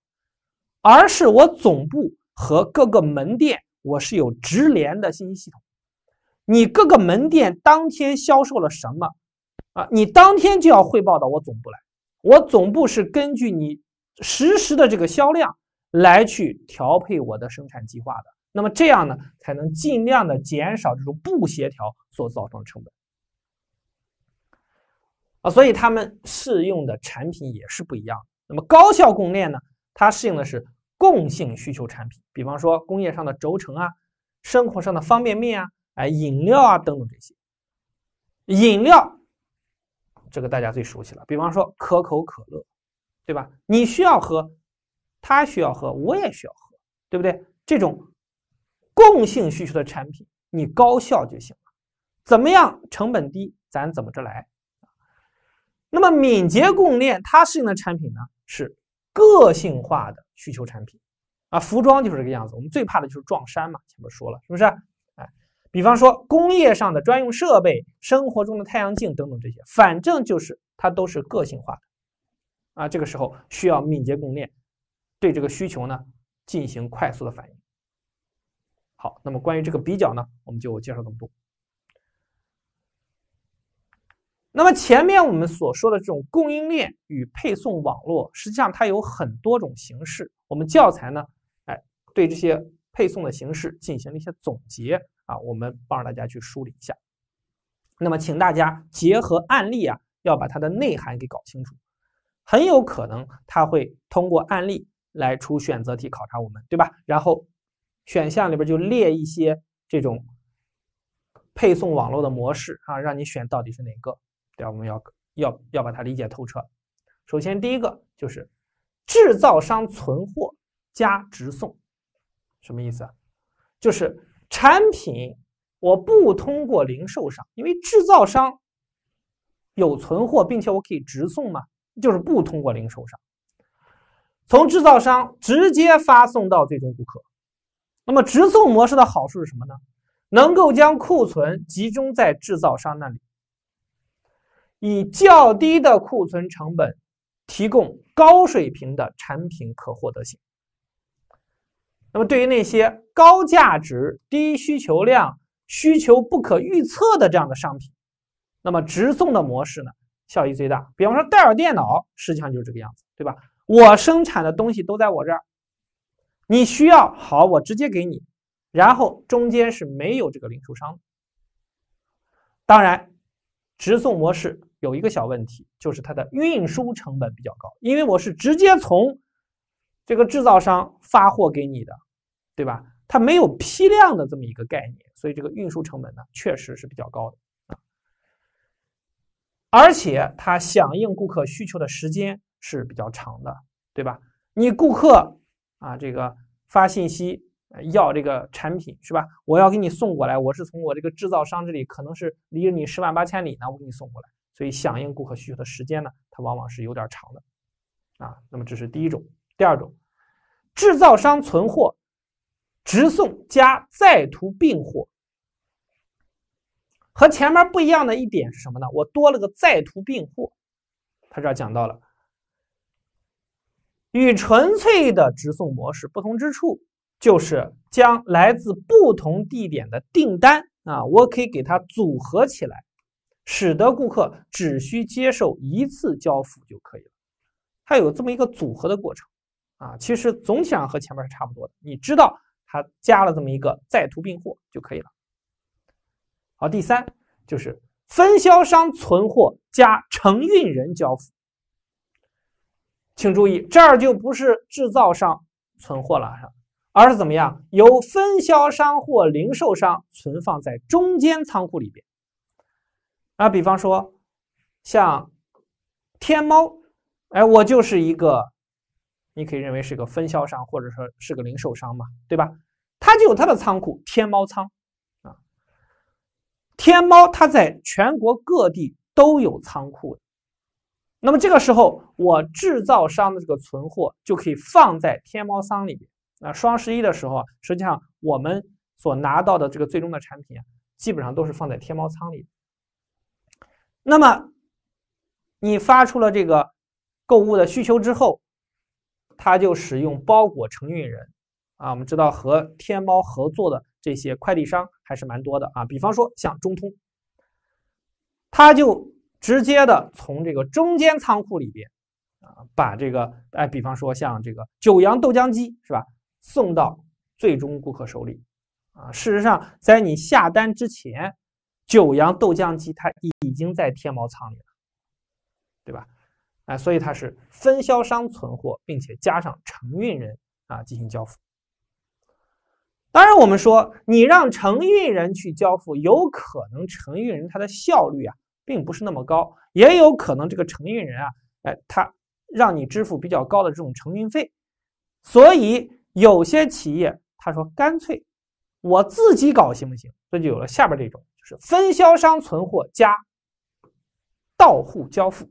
而是我总部和各个门店我是有直连的信息系统。你各个门店当天销售了什么啊？你当天就要汇报到我总部来。我总部是根据你实时的这个销量来去调配我的生产计划的。那么这样呢，才能尽量的减少这种不协调所造成的成本。所以他们适用的产品也是不一样。那么高效供链呢？它适用的是共性需求产品，比方说工业上的轴承啊，生活上的方便面啊，哎，饮料啊等等这些。饮料，这个大家最熟悉了，比方说可口可乐，对吧？你需要喝，他需要喝，我也需要喝，对不对？这种共性需求的产品，你高效就行了。怎么样？成本低，咱怎么着来？那么，敏捷供应链它适应的产品呢是个性化的需求产品，啊，服装就是这个样子。我们最怕的就是撞衫嘛，前面说了，是不是？哎，比方说工业上的专用设备、生活中的太阳镜等等这些，反正就是它都是个性化的，啊，这个时候需要敏捷供应链对这个需求呢进行快速的反应。好，那么关于这个比较呢，我们就介绍这么多。那么前面我们所说的这种供应链与配送网络，实际上它有很多种形式。我们教材呢，哎，对这些配送的形式进行了一些总结啊，我们帮着大家去梳理一下。那么，请大家结合案例啊，要把它的内涵给搞清楚。很有可能它会通过案例来出选择题考察我们，对吧？然后选项里边就列一些这种配送网络的模式啊，让你选到底是哪个。对吧？我们要要要把它理解透彻。首先，第一个就是制造商存货加直送，什么意思啊？就是产品我不通过零售商，因为制造商有存货，并且我可以直送嘛，就是不通过零售商，从制造商直接发送到最终顾客。那么直送模式的好处是什么呢？能够将库存集中在制造商那里。以较低的库存成本提供高水平的产品可获得性。那么，对于那些高价值、低需求量、需求不可预测的这样的商品，那么直送的模式呢，效益最大。比方说戴尔电脑，实际上就是这个样子，对吧？我生产的东西都在我这儿，你需要好，我直接给你，然后中间是没有这个零售商。当然，直送模式。有一个小问题，就是它的运输成本比较高，因为我是直接从这个制造商发货给你的，对吧？它没有批量的这么一个概念，所以这个运输成本呢，确实是比较高的啊。而且它响应顾客需求的时间是比较长的，对吧？你顾客啊，这个发信息要这个产品是吧？我要给你送过来，我是从我这个制造商这里，可能是离你十万八千里呢，我给你送过来。所以响应顾客需求的时间呢，它往往是有点长的，啊，那么这是第一种。第二种，制造商存货直送加在途并货，和前面不一样的一点是什么呢？我多了个在途并货。他这儿讲到了，与纯粹的直送模式不同之处，就是将来自不同地点的订单啊，我可以给它组合起来。使得顾客只需接受一次交付就可以了，它有这么一个组合的过程啊，其实总体上和前面是差不多的。你知道它加了这么一个在途并货就可以了。好，第三就是分销商存货加承运人交付，请注意这儿就不是制造商存货了而是怎么样由分销商或零售商存放在中间仓库里边。啊，比方说，像天猫，哎，我就是一个，你可以认为是个分销商，或者说是个零售商嘛，对吧？它就有它的仓库，天猫仓，啊，天猫它在全国各地都有仓库。那么这个时候，我制造商的这个存货就可以放在天猫仓里边。那双十一的时候，实际上我们所拿到的这个最终的产品，基本上都是放在天猫仓里。那么，你发出了这个购物的需求之后，他就使用包裹承运人啊，我们知道和天猫合作的这些快递商还是蛮多的啊，比方说像中通，他就直接的从这个中间仓库里边啊，把这个哎，比方说像这个九阳豆浆机是吧，送到最终顾客手里啊。事实上，在你下单之前。九阳豆浆机，它已经在天猫仓里了，对吧？哎，所以它是分销商存货，并且加上承运人啊进行交付。当然，我们说你让承运人去交付，有可能承运人他的效率啊并不是那么高，也有可能这个承运人啊，哎，他让你支付比较高的这种承运费。所以有些企业他说干脆我自己搞行不行？这就有了下边这种。是分销商存货加到户交付，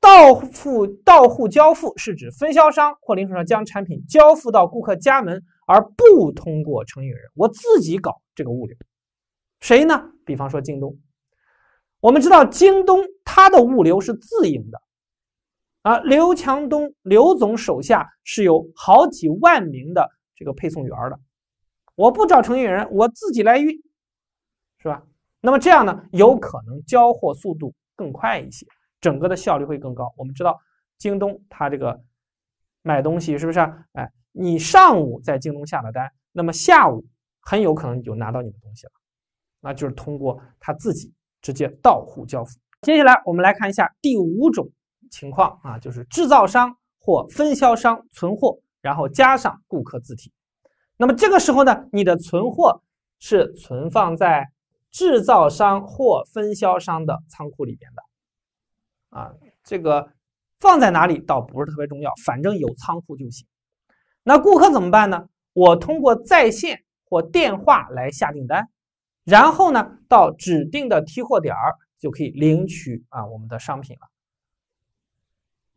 到付到户交付是指分销商或零售商将产品交付到顾客家门，而不通过承运人。我自己搞这个物流，谁呢？比方说京东，我们知道京东它的物流是自营的，啊，刘强东刘总手下是有好几万名的这个配送员的，我不找承运人，我自己来运。是吧？那么这样呢，有可能交货速度更快一些，整个的效率会更高。我们知道京东它这个买东西是不是？哎，你上午在京东下了单，那么下午很有可能你就拿到你的东西了，那就是通过它自己直接到户交付。接下来我们来看一下第五种情况啊，就是制造商或分销商存货，然后加上顾客自提。那么这个时候呢，你的存货是存放在。制造商或分销商的仓库里边的，啊，这个放在哪里倒不是特别重要，反正有仓库就行。那顾客怎么办呢？我通过在线或电话来下订单，然后呢，到指定的提货点儿就可以领取啊我们的商品了。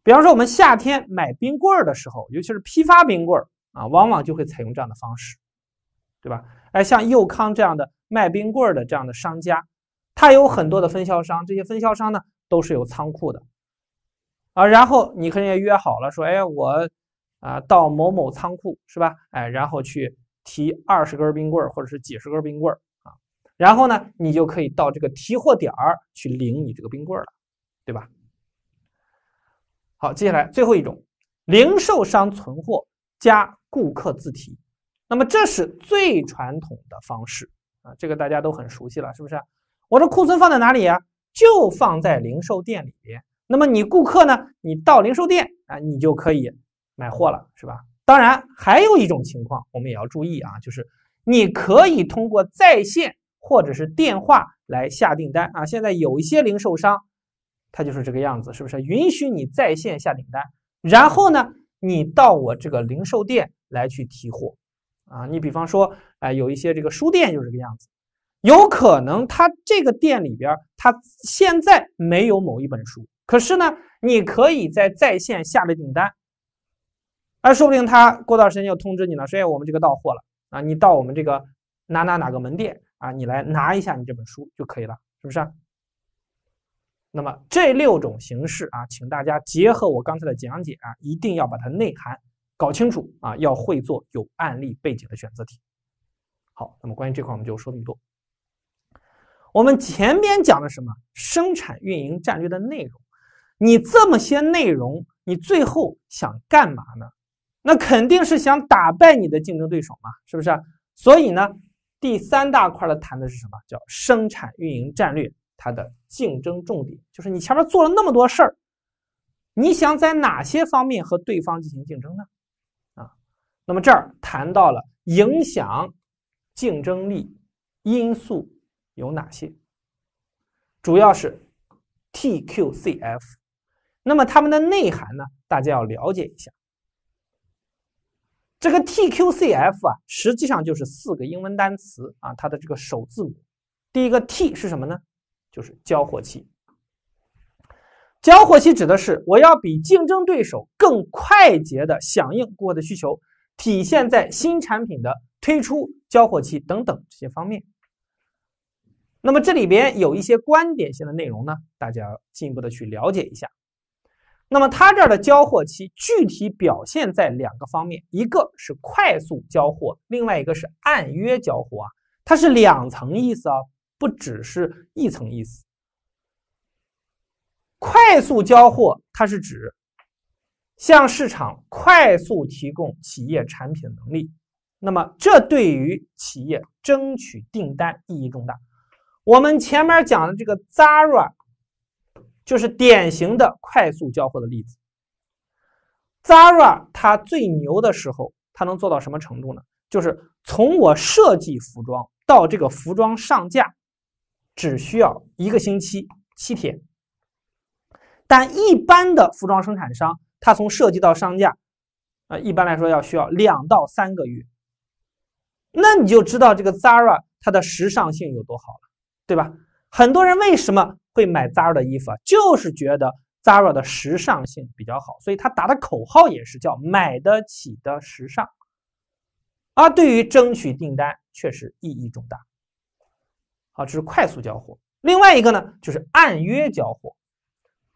比方说，我们夏天买冰棍儿的时候，尤其是批发冰棍儿啊，往往就会采用这样的方式，对吧？哎，像佑康这样的卖冰棍儿的这样的商家，他有很多的分销商，这些分销商呢都是有仓库的，啊，然后你和人家约好了，说，哎我啊到某某仓库是吧？哎，然后去提二十根冰棍儿或者是几十根冰棍儿啊，然后呢，你就可以到这个提货点儿去领你这个冰棍儿了，对吧？好，接下来最后一种，零售商存货加顾客自提。那么这是最传统的方式啊，这个大家都很熟悉了，是不是？我的库存放在哪里呀？就放在零售店里。边。那么你顾客呢？你到零售店啊，你就可以买货了，是吧？当然还有一种情况，我们也要注意啊，就是你可以通过在线或者是电话来下订单啊。现在有一些零售商，他就是这个样子，是不是允许你在线下订单？然后呢，你到我这个零售店来去提货。啊，你比方说，哎，有一些这个书店就是这个样子，有可能他这个店里边他现在没有某一本书，可是呢，你可以在在线下了订单，而说不定他过段时间就通知你了，说哎我们这个到货了啊，你到我们这个哪哪哪个门店啊，你来拿一下你这本书就可以了，是不是？那么这六种形式啊，请大家结合我刚才的讲解啊，一定要把它内涵。搞清楚啊，要会做有案例背景的选择题。好，那么关于这块我们就说这么多。我们前面讲了什么？生产运营战略的内容。你这么些内容，你最后想干嘛呢？那肯定是想打败你的竞争对手嘛，是不是？所以呢，第三大块的谈的是什么？叫生产运营战略它的竞争重点，就是你前面做了那么多事儿，你想在哪些方面和对方进行竞争呢？那么这儿谈到了影响竞争力因素有哪些，主要是 TQCF。那么它们的内涵呢，大家要了解一下。这个 TQCF 啊，实际上就是四个英文单词啊，它的这个首字母。第一个 T 是什么呢？就是交货期。交货期指的是我要比竞争对手更快捷的响应顾客的需求。体现在新产品的推出、交货期等等这些方面。那么这里边有一些观点性的内容呢，大家要进一步的去了解一下。那么它这儿的交货期具体表现在两个方面，一个是快速交货，另外一个是按约交货啊，它是两层意思啊，不只是一层意思。快速交货，它是指。向市场快速提供企业产品能力，那么这对于企业争取订单意义重大。我们前面讲的这个 Zara，就是典型的快速交货的例子。Zara 它最牛的时候，它能做到什么程度呢？就是从我设计服装到这个服装上架，只需要一个星期七天。但一般的服装生产商，它从设计到上架，啊，一般来说要需要两到三个月。那你就知道这个 Zara 它的时尚性有多好了，对吧？很多人为什么会买 Zara 的衣服啊？就是觉得 Zara 的时尚性比较好，所以它打的口号也是叫“买得起的时尚”。而对于争取订单，确实意义重大。好，这是快速交货。另外一个呢，就是按约交货。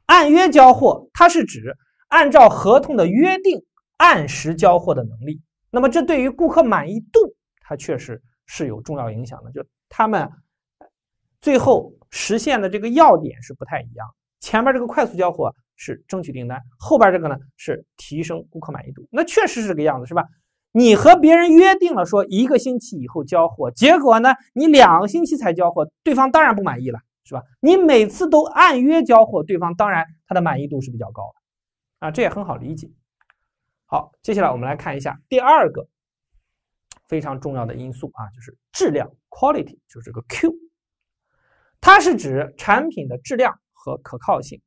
按约交货，它是指。按照合同的约定，按时交货的能力，那么这对于顾客满意度，它确实是有重要影响的。就他们最后实现的这个要点是不太一样。前面这个快速交货是争取订单，后边这个呢是提升顾客满意度。那确实是这个样子，是吧？你和别人约定了说一个星期以后交货，结果呢你两个星期才交货，对方当然不满意了，是吧？你每次都按约交货，对方当然他的满意度是比较高的。啊，这也很好理解。好，接下来我们来看一下第二个非常重要的因素啊，就是质量 （quality），就是这个 Q，它是指产品的质量和可靠性，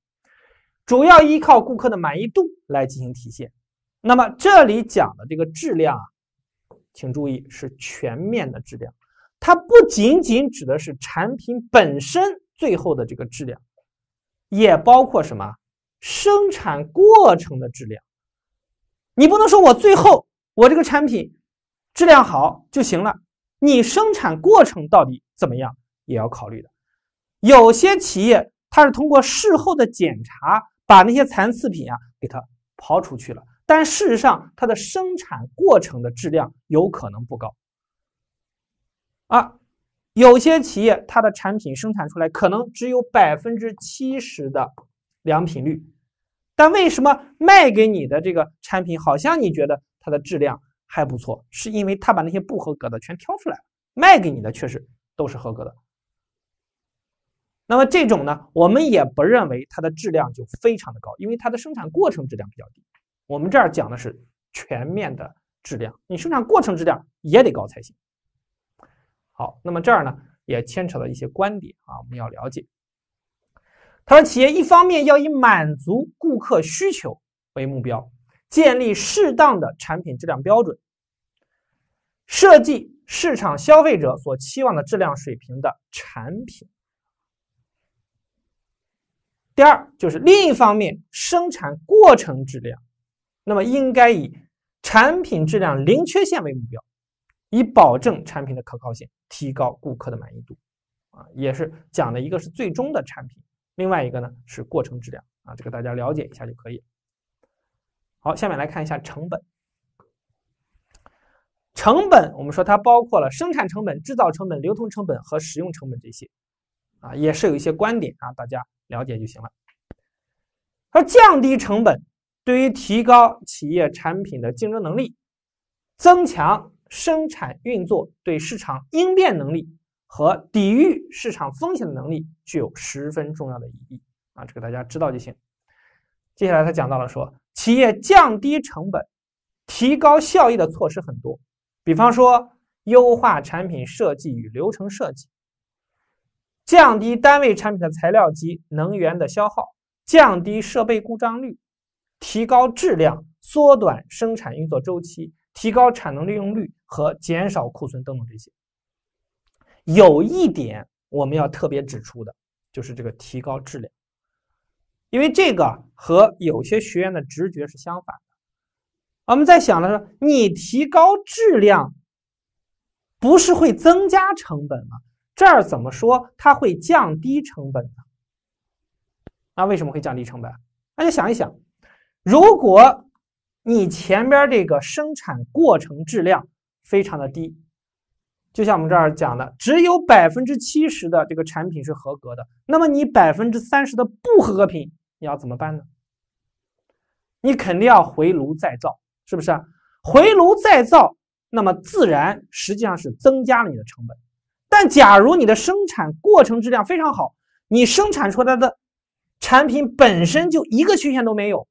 主要依靠顾客的满意度来进行体现。那么这里讲的这个质量啊，请注意是全面的质量，它不仅仅指的是产品本身最后的这个质量，也包括什么？生产过程的质量，你不能说我最后我这个产品质量好就行了，你生产过程到底怎么样也要考虑的。有些企业它是通过事后的检查把那些残次品啊给它刨出去了，但事实上它的生产过程的质量有可能不高。啊，有些企业它的产品生产出来可能只有百分之七十的良品率。那为什么卖给你的这个产品，好像你觉得它的质量还不错？是因为他把那些不合格的全挑出来了，卖给你的确实都是合格的。那么这种呢，我们也不认为它的质量就非常的高，因为它的生产过程质量比较低。我们这儿讲的是全面的质量，你生产过程质量也得高才行。好，那么这儿呢，也牵扯到一些观点啊，我们要了解。他说：“企业一方面要以满足顾客需求为目标，建立适当的产品质量标准，设计市场消费者所期望的质量水平的产品。第二，就是另一方面，生产过程质量，那么应该以产品质量零缺陷为目标，以保证产品的可靠性，提高顾客的满意度。啊，也是讲的一个是最终的产品。”另外一个呢是过程质量啊，这个大家了解一下就可以。好，下面来看一下成本。成本我们说它包括了生产成本、制造成本、流通成本和使用成本这些啊，也是有一些观点啊，大家了解就行了。而降低成本，对于提高企业产品的竞争能力，增强生产运作对市场应变能力。和抵御市场风险的能力具有十分重要的意义啊！这个大家知道就行。接下来他讲到了说，企业降低成本、提高效益的措施很多，比方说优化产品设计与流程设计，降低单位产品的材料及能源的消耗，降低设备故障率，提高质量，缩短生产运作周期，提高产能利用率和减少库存等等这些。有一点我们要特别指出的，就是这个提高质量，因为这个和有些学员的直觉是相反。的。我们在想了是，你提高质量，不是会增加成本吗？这儿怎么说它会降低成本呢？那为什么会降低成本？大家想一想，如果你前边这个生产过程质量非常的低。就像我们这儿讲的，只有百分之七十的这个产品是合格的，那么你百分之三十的不合格品你要怎么办呢？你肯定要回炉再造，是不是？回炉再造，那么自然实际上是增加了你的成本。但假如你的生产过程质量非常好，你生产出来的产品本身就一个缺陷都没有，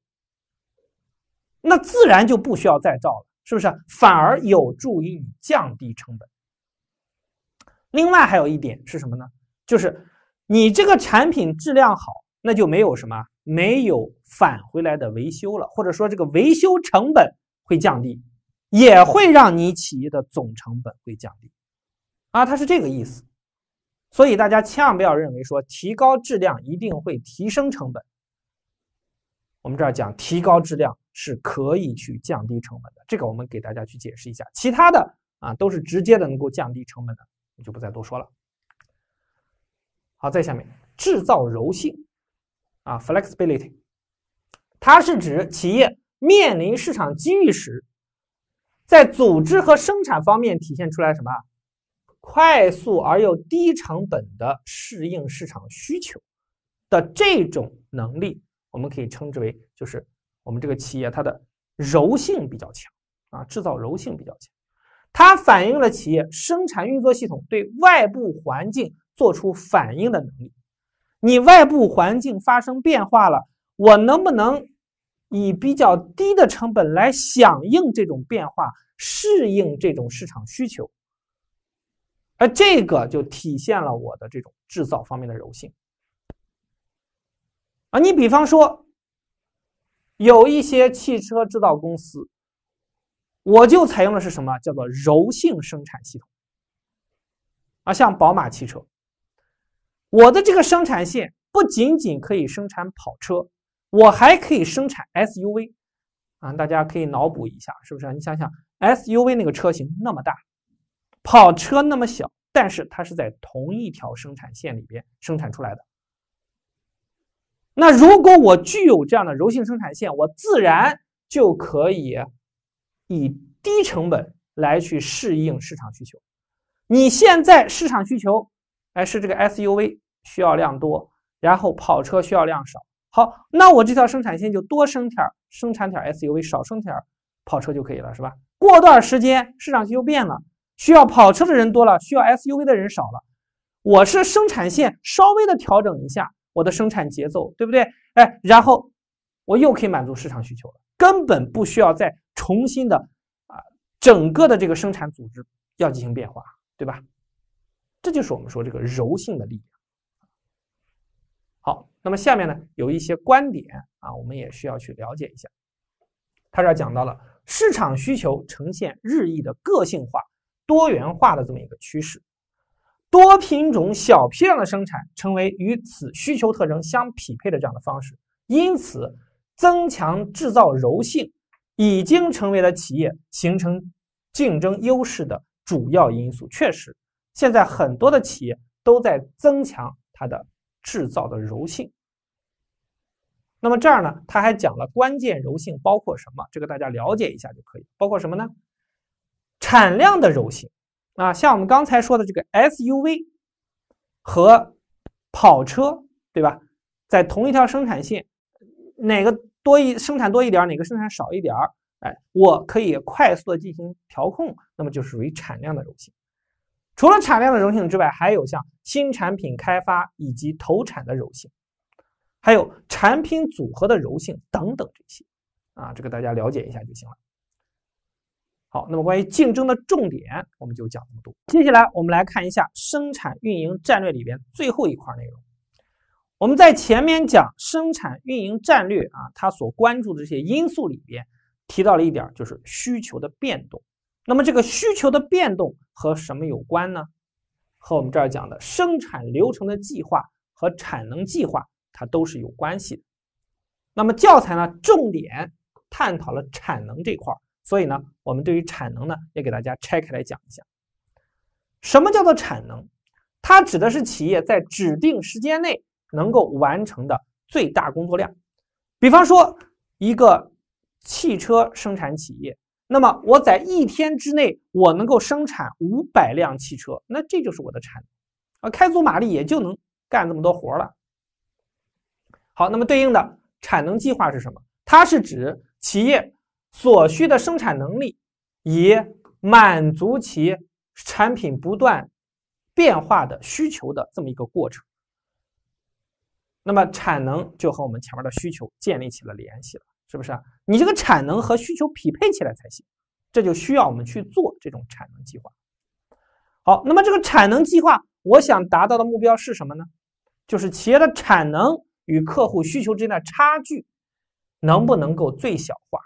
那自然就不需要再造了，是不是？反而有助于你降低成本。另外还有一点是什么呢？就是你这个产品质量好，那就没有什么没有返回来的维修了，或者说这个维修成本会降低，也会让你企业的总成本会降低，啊，它是这个意思。所以大家千万不要认为说提高质量一定会提升成本。我们这儿讲提高质量是可以去降低成本的，这个我们给大家去解释一下。其他的啊都是直接的能够降低成本的。就不再多说了。好，在下面制造柔性，啊，flexibility，它是指企业面临市场机遇时，在组织和生产方面体现出来什么？快速而又低成本的适应市场需求的这种能力，我们可以称之为就是我们这个企业它的柔性比较强啊，制造柔性比较强。它反映了企业生产运作系统对外部环境做出反应的能力。你外部环境发生变化了，我能不能以比较低的成本来响应这种变化，适应这种市场需求？而这个就体现了我的这种制造方面的柔性。啊，你比方说，有一些汽车制造公司。我就采用的是什么叫做柔性生产系统啊？像宝马汽车，我的这个生产线不仅仅可以生产跑车，我还可以生产 SUV 啊！大家可以脑补一下，是不是？你想想 SUV 那个车型那么大，跑车那么小，但是它是在同一条生产线里边生产出来的。那如果我具有这样的柔性生产线，我自然就可以。以低成本来去适应市场需求。你现在市场需求，哎，是这个 SUV 需要量多，然后跑车需要量少。好，那我这条生产线就多生产生产点 SUV，少生产点跑车就可以了，是吧？过段时间市场需求变了，需要跑车的人多了，需要 SUV 的人少了，我是生产线稍微的调整一下我的生产节奏，对不对？哎，然后我又可以满足市场需求了，根本不需要再。重新的啊，整个的这个生产组织要进行变化，对吧？这就是我们说这个柔性的力量。好，那么下面呢有一些观点啊，我们也需要去了解一下。他这儿讲到了市场需求呈现日益的个性化、多元化的这么一个趋势，多品种、小批量的生产成为与此需求特征相匹配的这样的方式。因此，增强制造柔性。已经成为了企业形成竞争优势的主要因素，确实，现在很多的企业都在增强它的制造的柔性。那么这儿呢，他还讲了关键柔性包括什么，这个大家了解一下就可以。包括什么呢？产量的柔性啊，像我们刚才说的这个 SUV 和跑车，对吧？在同一条生产线，哪个？多一生产多一点哪个生产少一点哎，我可以快速的进行调控，那么就属于产量的柔性。除了产量的柔性之外，还有像新产品开发以及投产的柔性，还有产品组合的柔性等等这些，啊，这个大家了解一下就行了。好，那么关于竞争的重点，我们就讲这么多。接下来我们来看一下生产运营战略里边最后一块内容。我们在前面讲生产运营战略啊，它所关注的这些因素里边，提到了一点，就是需求的变动。那么这个需求的变动和什么有关呢？和我们这儿讲的生产流程的计划和产能计划，它都是有关系。的。那么教材呢，重点探讨了产能这块儿，所以呢，我们对于产能呢，也给大家拆开来讲一下。什么叫做产能？它指的是企业在指定时间内。能够完成的最大工作量，比方说一个汽车生产企业，那么我在一天之内我能够生产五百辆汽车，那这就是我的产能，啊，开足马力也就能干这么多活了。好，那么对应的产能计划是什么？它是指企业所需的生产能力，以满足其产品不断变化的需求的这么一个过程。那么产能就和我们前面的需求建立起了联系了，是不是？你这个产能和需求匹配起来才行，这就需要我们去做这种产能计划。好，那么这个产能计划，我想达到的目标是什么呢？就是企业的产能与客户需求之间的差距能不能够最小化？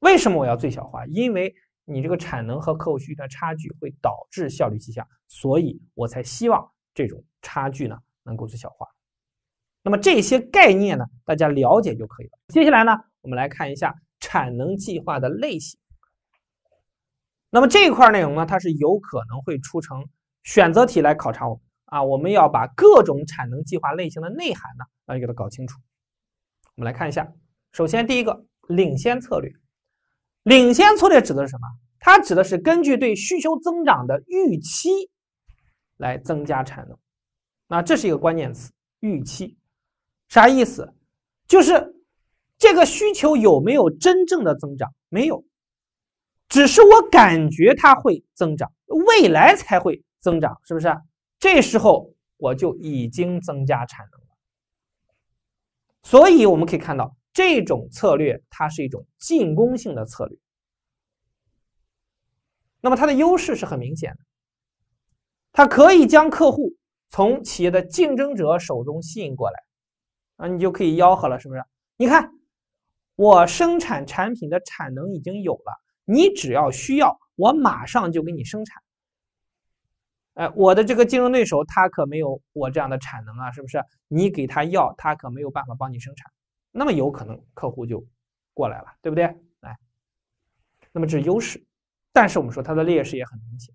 为什么我要最小化？因为你这个产能和客户需求的差距会导致效率低下，所以我才希望这种差距呢。能够最小化。那么这些概念呢，大家了解就可以了。接下来呢，我们来看一下产能计划的类型。那么这一块内容呢，它是有可能会出成选择题来考察我们啊。我们要把各种产能计划类型的内涵呢，来给它搞清楚。我们来看一下，首先第一个领先策略，领先策略指的是什么？它指的是根据对需求增长的预期来增加产能。那这是一个关键词，预期，啥意思？就是这个需求有没有真正的增长？没有，只是我感觉它会增长，未来才会增长，是不是？这时候我就已经增加产能了。所以我们可以看到，这种策略它是一种进攻性的策略。那么它的优势是很明显的，它可以将客户。从企业的竞争者手中吸引过来啊，你就可以吆喝了，是不是？你看，我生产产品的产能已经有了，你只要需要，我马上就给你生产。哎，我的这个竞争对手他可没有我这样的产能啊，是不是？你给他要，他可没有办法帮你生产，那么有可能客户就过来了，对不对？哎，那么这是优势，但是我们说它的劣势也很明显，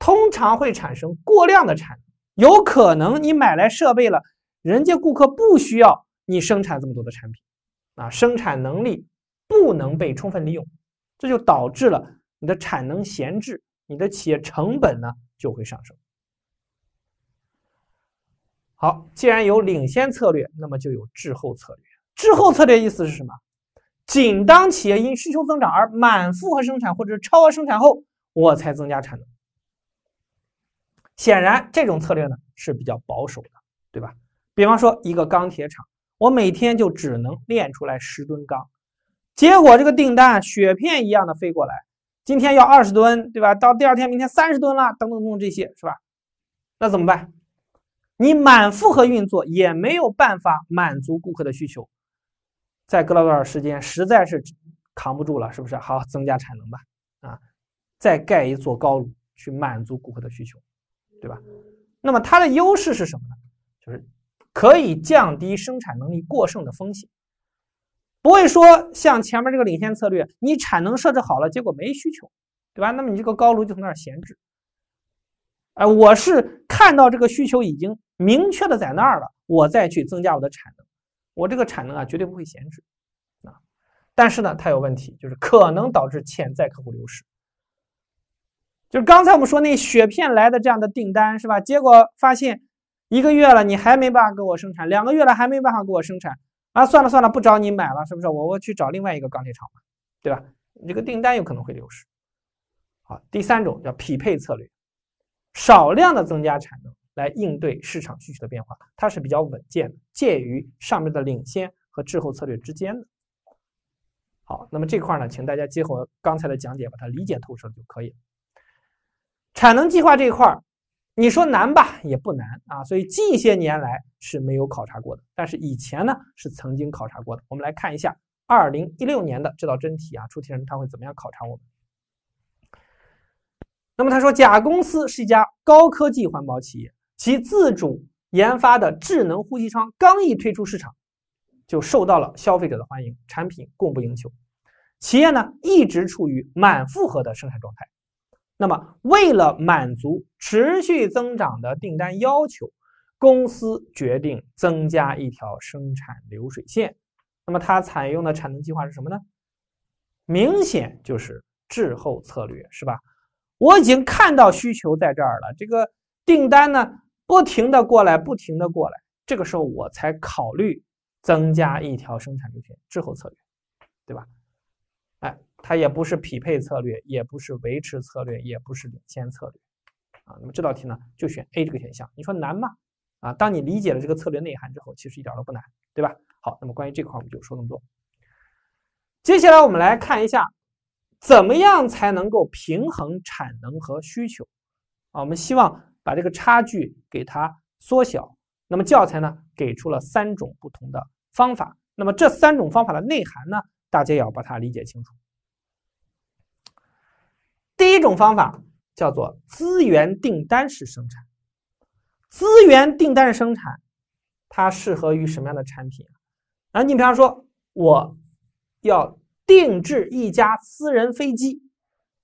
通常会产生过量的产能。有可能你买来设备了，人家顾客不需要你生产这么多的产品，啊，生产能力不能被充分利用，这就导致了你的产能闲置，你的企业成本呢就会上升。好，既然有领先策略，那么就有滞后策略。滞后策略意思是什么？仅当企业因需求增长而满负荷生产或者超额生产后，我才增加产能。显然，这种策略呢是比较保守的，对吧？比方说，一个钢铁厂，我每天就只能炼出来十吨钢，结果这个订单雪片一样的飞过来，今天要二十吨，对吧？到第二天、明天三十吨了，等等等等这些，是吧？那怎么办？你满负荷运作也没有办法满足顾客的需求，在隔了多少时间，实在是扛不住了，是不是？好，增加产能吧，啊，再盖一座高炉去满足顾客的需求。对吧？那么它的优势是什么呢？就是可以降低生产能力过剩的风险，不会说像前面这个领先策略，你产能设置好了，结果没需求，对吧？那么你这个高炉就从那儿闲置。哎，我是看到这个需求已经明确的在那儿了，我再去增加我的产能，我这个产能啊绝对不会闲置啊。但是呢，它有问题，就是可能导致潜在客户流失。就是刚才我们说那雪片来的这样的订单是吧？结果发现一个月了你还没办法给我生产，两个月了还没办法给我生产啊！算了算了，不找你买了，是不是？我我去找另外一个钢铁厂吧，对吧？你这个订单有可能会流失。好，第三种叫匹配策略，少量的增加产能来应对市场需求的变化，它是比较稳健的，介于上面的领先和滞后策略之间的。好，那么这块呢，请大家结合刚才的讲解把它理解透彻就可以。产能计划这一块儿，你说难吧也不难啊，所以近些年来是没有考察过的，但是以前呢是曾经考察过的。我们来看一下二零一六年的这道真题啊，出题人他会怎么样考察我们？那么他说，甲公司是一家高科技环保企业，其自主研发的智能呼吸窗刚一推出市场，就受到了消费者的欢迎，产品供不应求，企业呢一直处于满负荷的生产状态。那么，为了满足持续增长的订单要求，公司决定增加一条生产流水线。那么，它采用的产能计划是什么呢？明显就是滞后策略，是吧？我已经看到需求在这儿了，这个订单呢，不停的过来，不停的过来，这个时候我才考虑增加一条生产流水线，滞后策略，对吧？它也不是匹配策略，也不是维持策略，也不是领先策略啊。那么这道题呢，就选 A 这个选项。你说难吗？啊，当你理解了这个策略内涵之后，其实一点都不难，对吧？好，那么关于这块我们就说那么多。接下来我们来看一下，怎么样才能够平衡产能和需求啊？我们希望把这个差距给它缩小。那么教材呢给出了三种不同的方法。那么这三种方法的内涵呢，大家也要把它理解清楚。第一种方法叫做资源订单式生产，资源订单式生产，它适合于什么样的产品啊？你比方说，我要定制一架私人飞机，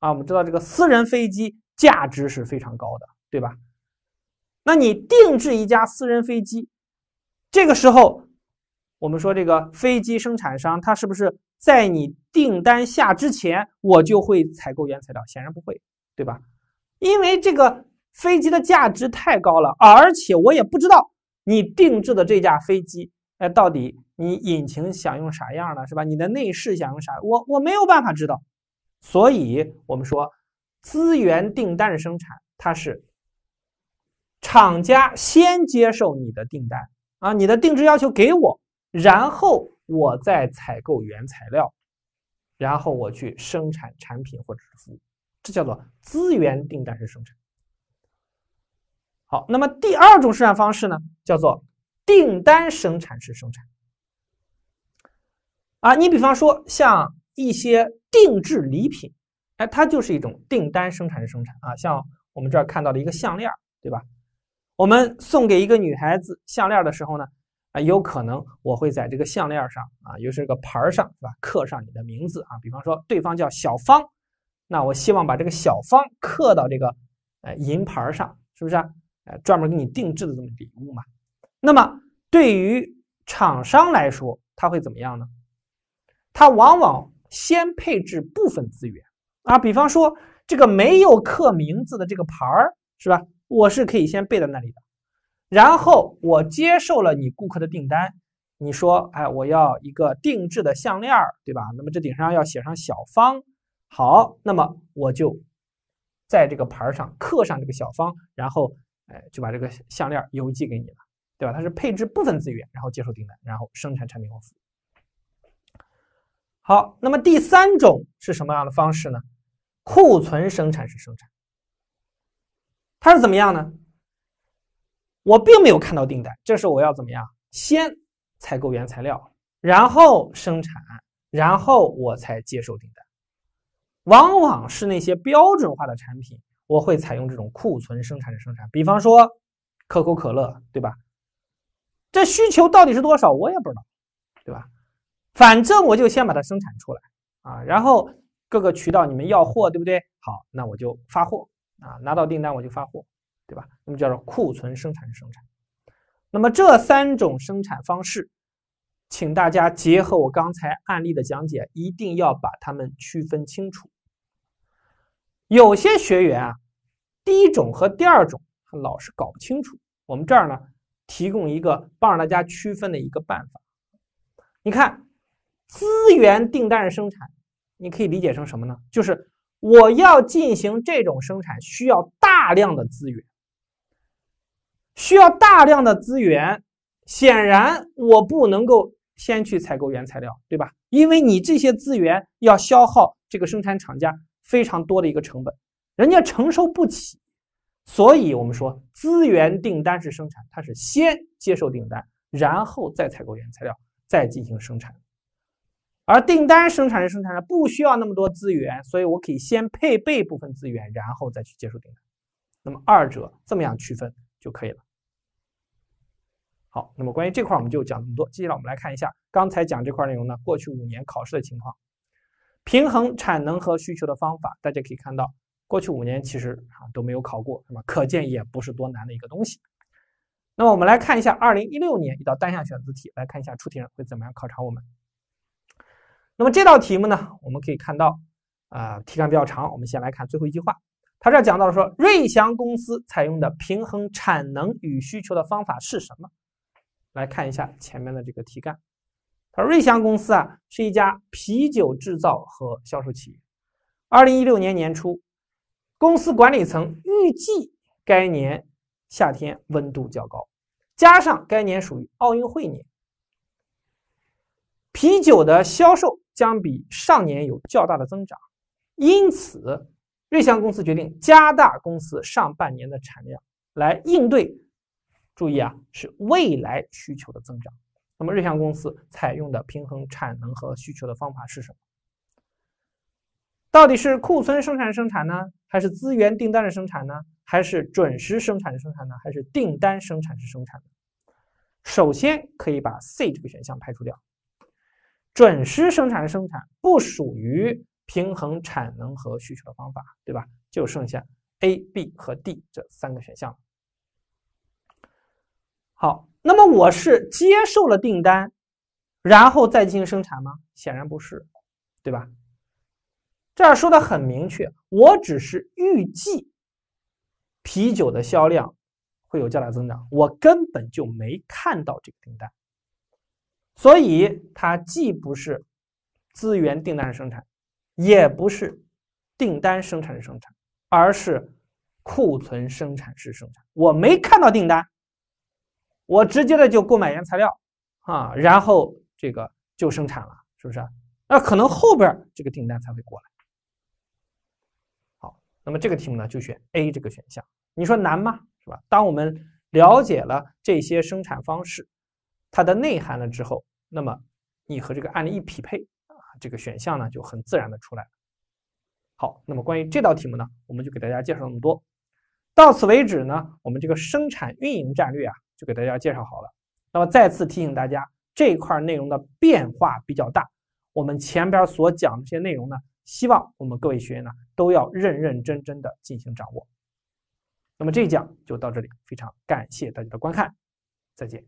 啊，我们知道这个私人飞机价值是非常高的，对吧？那你定制一架私人飞机，这个时候，我们说这个飞机生产商他是不是？在你订单下之前，我就会采购原材料，显然不会，对吧？因为这个飞机的价值太高了，而且我也不知道你定制的这架飞机，哎，到底你引擎想用啥样的是吧？你的内饰想用啥？我我没有办法知道，所以我们说，资源订单生产，它是厂家先接受你的订单啊，你的定制要求给我，然后。我在采购原材料，然后我去生产产品或者是服务，这叫做资源订单式生产。好，那么第二种生产方式呢，叫做订单生产式生产。啊，你比方说像一些定制礼品，哎，它就是一种订单生产式生产啊。像我们这儿看到的一个项链，对吧？我们送给一个女孩子项链的时候呢？啊，有可能我会在这个项链上啊，又是个牌上，是吧？刻上你的名字啊。比方说对方叫小芳，那我希望把这个小芳刻到这个呃银牌上，是不是？呃，专门给你定制的这么礼物嘛。那么对于厂商来说，他会怎么样呢？他往往先配置部分资源啊，比方说这个没有刻名字的这个牌儿，是吧？我是可以先备在那里的。然后我接受了你顾客的订单，你说，哎，我要一个定制的项链对吧？那么这顶上要写上小方，好，那么我就在这个牌上刻上这个小方，然后，哎，就把这个项链邮寄给你了，对吧？它是配置部分资源，然后接受订单，然后生产产品，或服务。好，那么第三种是什么样的方式呢？库存生产式生产，它是怎么样呢？我并没有看到订单，这是我要怎么样？先采购原材料，然后生产，然后我才接受订单。往往是那些标准化的产品，我会采用这种库存生产的生产。比方说可口可乐，对吧？这需求到底是多少，我也不知道，对吧？反正我就先把它生产出来啊，然后各个渠道你们要货，对不对？好，那我就发货啊，拿到订单我就发货。对吧？那么叫做库存生产生产。那么这三种生产方式，请大家结合我刚才案例的讲解，一定要把它们区分清楚。有些学员啊，第一种和第二种他老是搞不清楚。我们这儿呢，提供一个帮助大家区分的一个办法。你看，资源订单的生产，你可以理解成什么呢？就是我要进行这种生产，需要大量的资源。需要大量的资源，显然我不能够先去采购原材料，对吧？因为你这些资源要消耗这个生产厂家非常多的一个成本，人家承受不起。所以，我们说资源订单式生产，它是先接受订单，然后再采购原材料，再进行生产。而订单生产是生产呢，不需要那么多资源，所以我可以先配备部分资源，然后再去接受订单。那么，二者这么样区分。就可以了。好，那么关于这块我们就讲这么多。接下来我们来看一下刚才讲这块内容呢，过去五年考试的情况。平衡产能和需求的方法，大家可以看到，过去五年其实啊都没有考过，那么可见也不是多难的一个东西。那么我们来看一下二零一六年一道单项选择题，来看一下出题人会怎么样考察我们。那么这道题目呢，我们可以看到啊，题干比较长，我们先来看最后一句话。他这儿讲到了，说瑞祥公司采用的平衡产能与需求的方法是什么？来看一下前面的这个题干。他说，瑞祥公司啊是一家啤酒制造和销售企业。二零一六年年初，公司管理层预计该年夏天温度较高，加上该年属于奥运会年，啤酒的销售将比上年有较大的增长，因此。瑞祥公司决定加大公司上半年的产量，来应对。注意啊，是未来需求的增长。那么，瑞祥公司采用的平衡产能和需求的方法是什么？到底是库存生产生产呢，还是资源订单的生产呢，还是准时生产的生产呢，还是订单生产式生产？首先可以把 C 这个选项排除掉。准时生产生产不属于。平衡产能和需求的方法，对吧？就剩下 A、B 和 D 这三个选项。好，那么我是接受了订单，然后再进行生产吗？显然不是，对吧？这儿说的很明确，我只是预计啤酒的销量会有较大增长，我根本就没看到这个订单，所以它既不是资源订单生产。也不是订单生产式生产，而是库存生产式生产。我没看到订单，我直接的就购买原材料啊，然后这个就生产了，是不是？那可能后边这个订单才会过来。好，那么这个题目呢，就选 A 这个选项。你说难吗？是吧？当我们了解了这些生产方式它的内涵了之后，那么你和这个案例一匹配。这个选项呢就很自然的出来。好，那么关于这道题目呢，我们就给大家介绍那么多。到此为止呢，我们这个生产运营战略啊，就给大家介绍好了。那么再次提醒大家，这块内容的变化比较大，我们前边所讲的这些内容呢，希望我们各位学员呢都要认认真真的进行掌握。那么这一讲就到这里，非常感谢大家的观看，再见。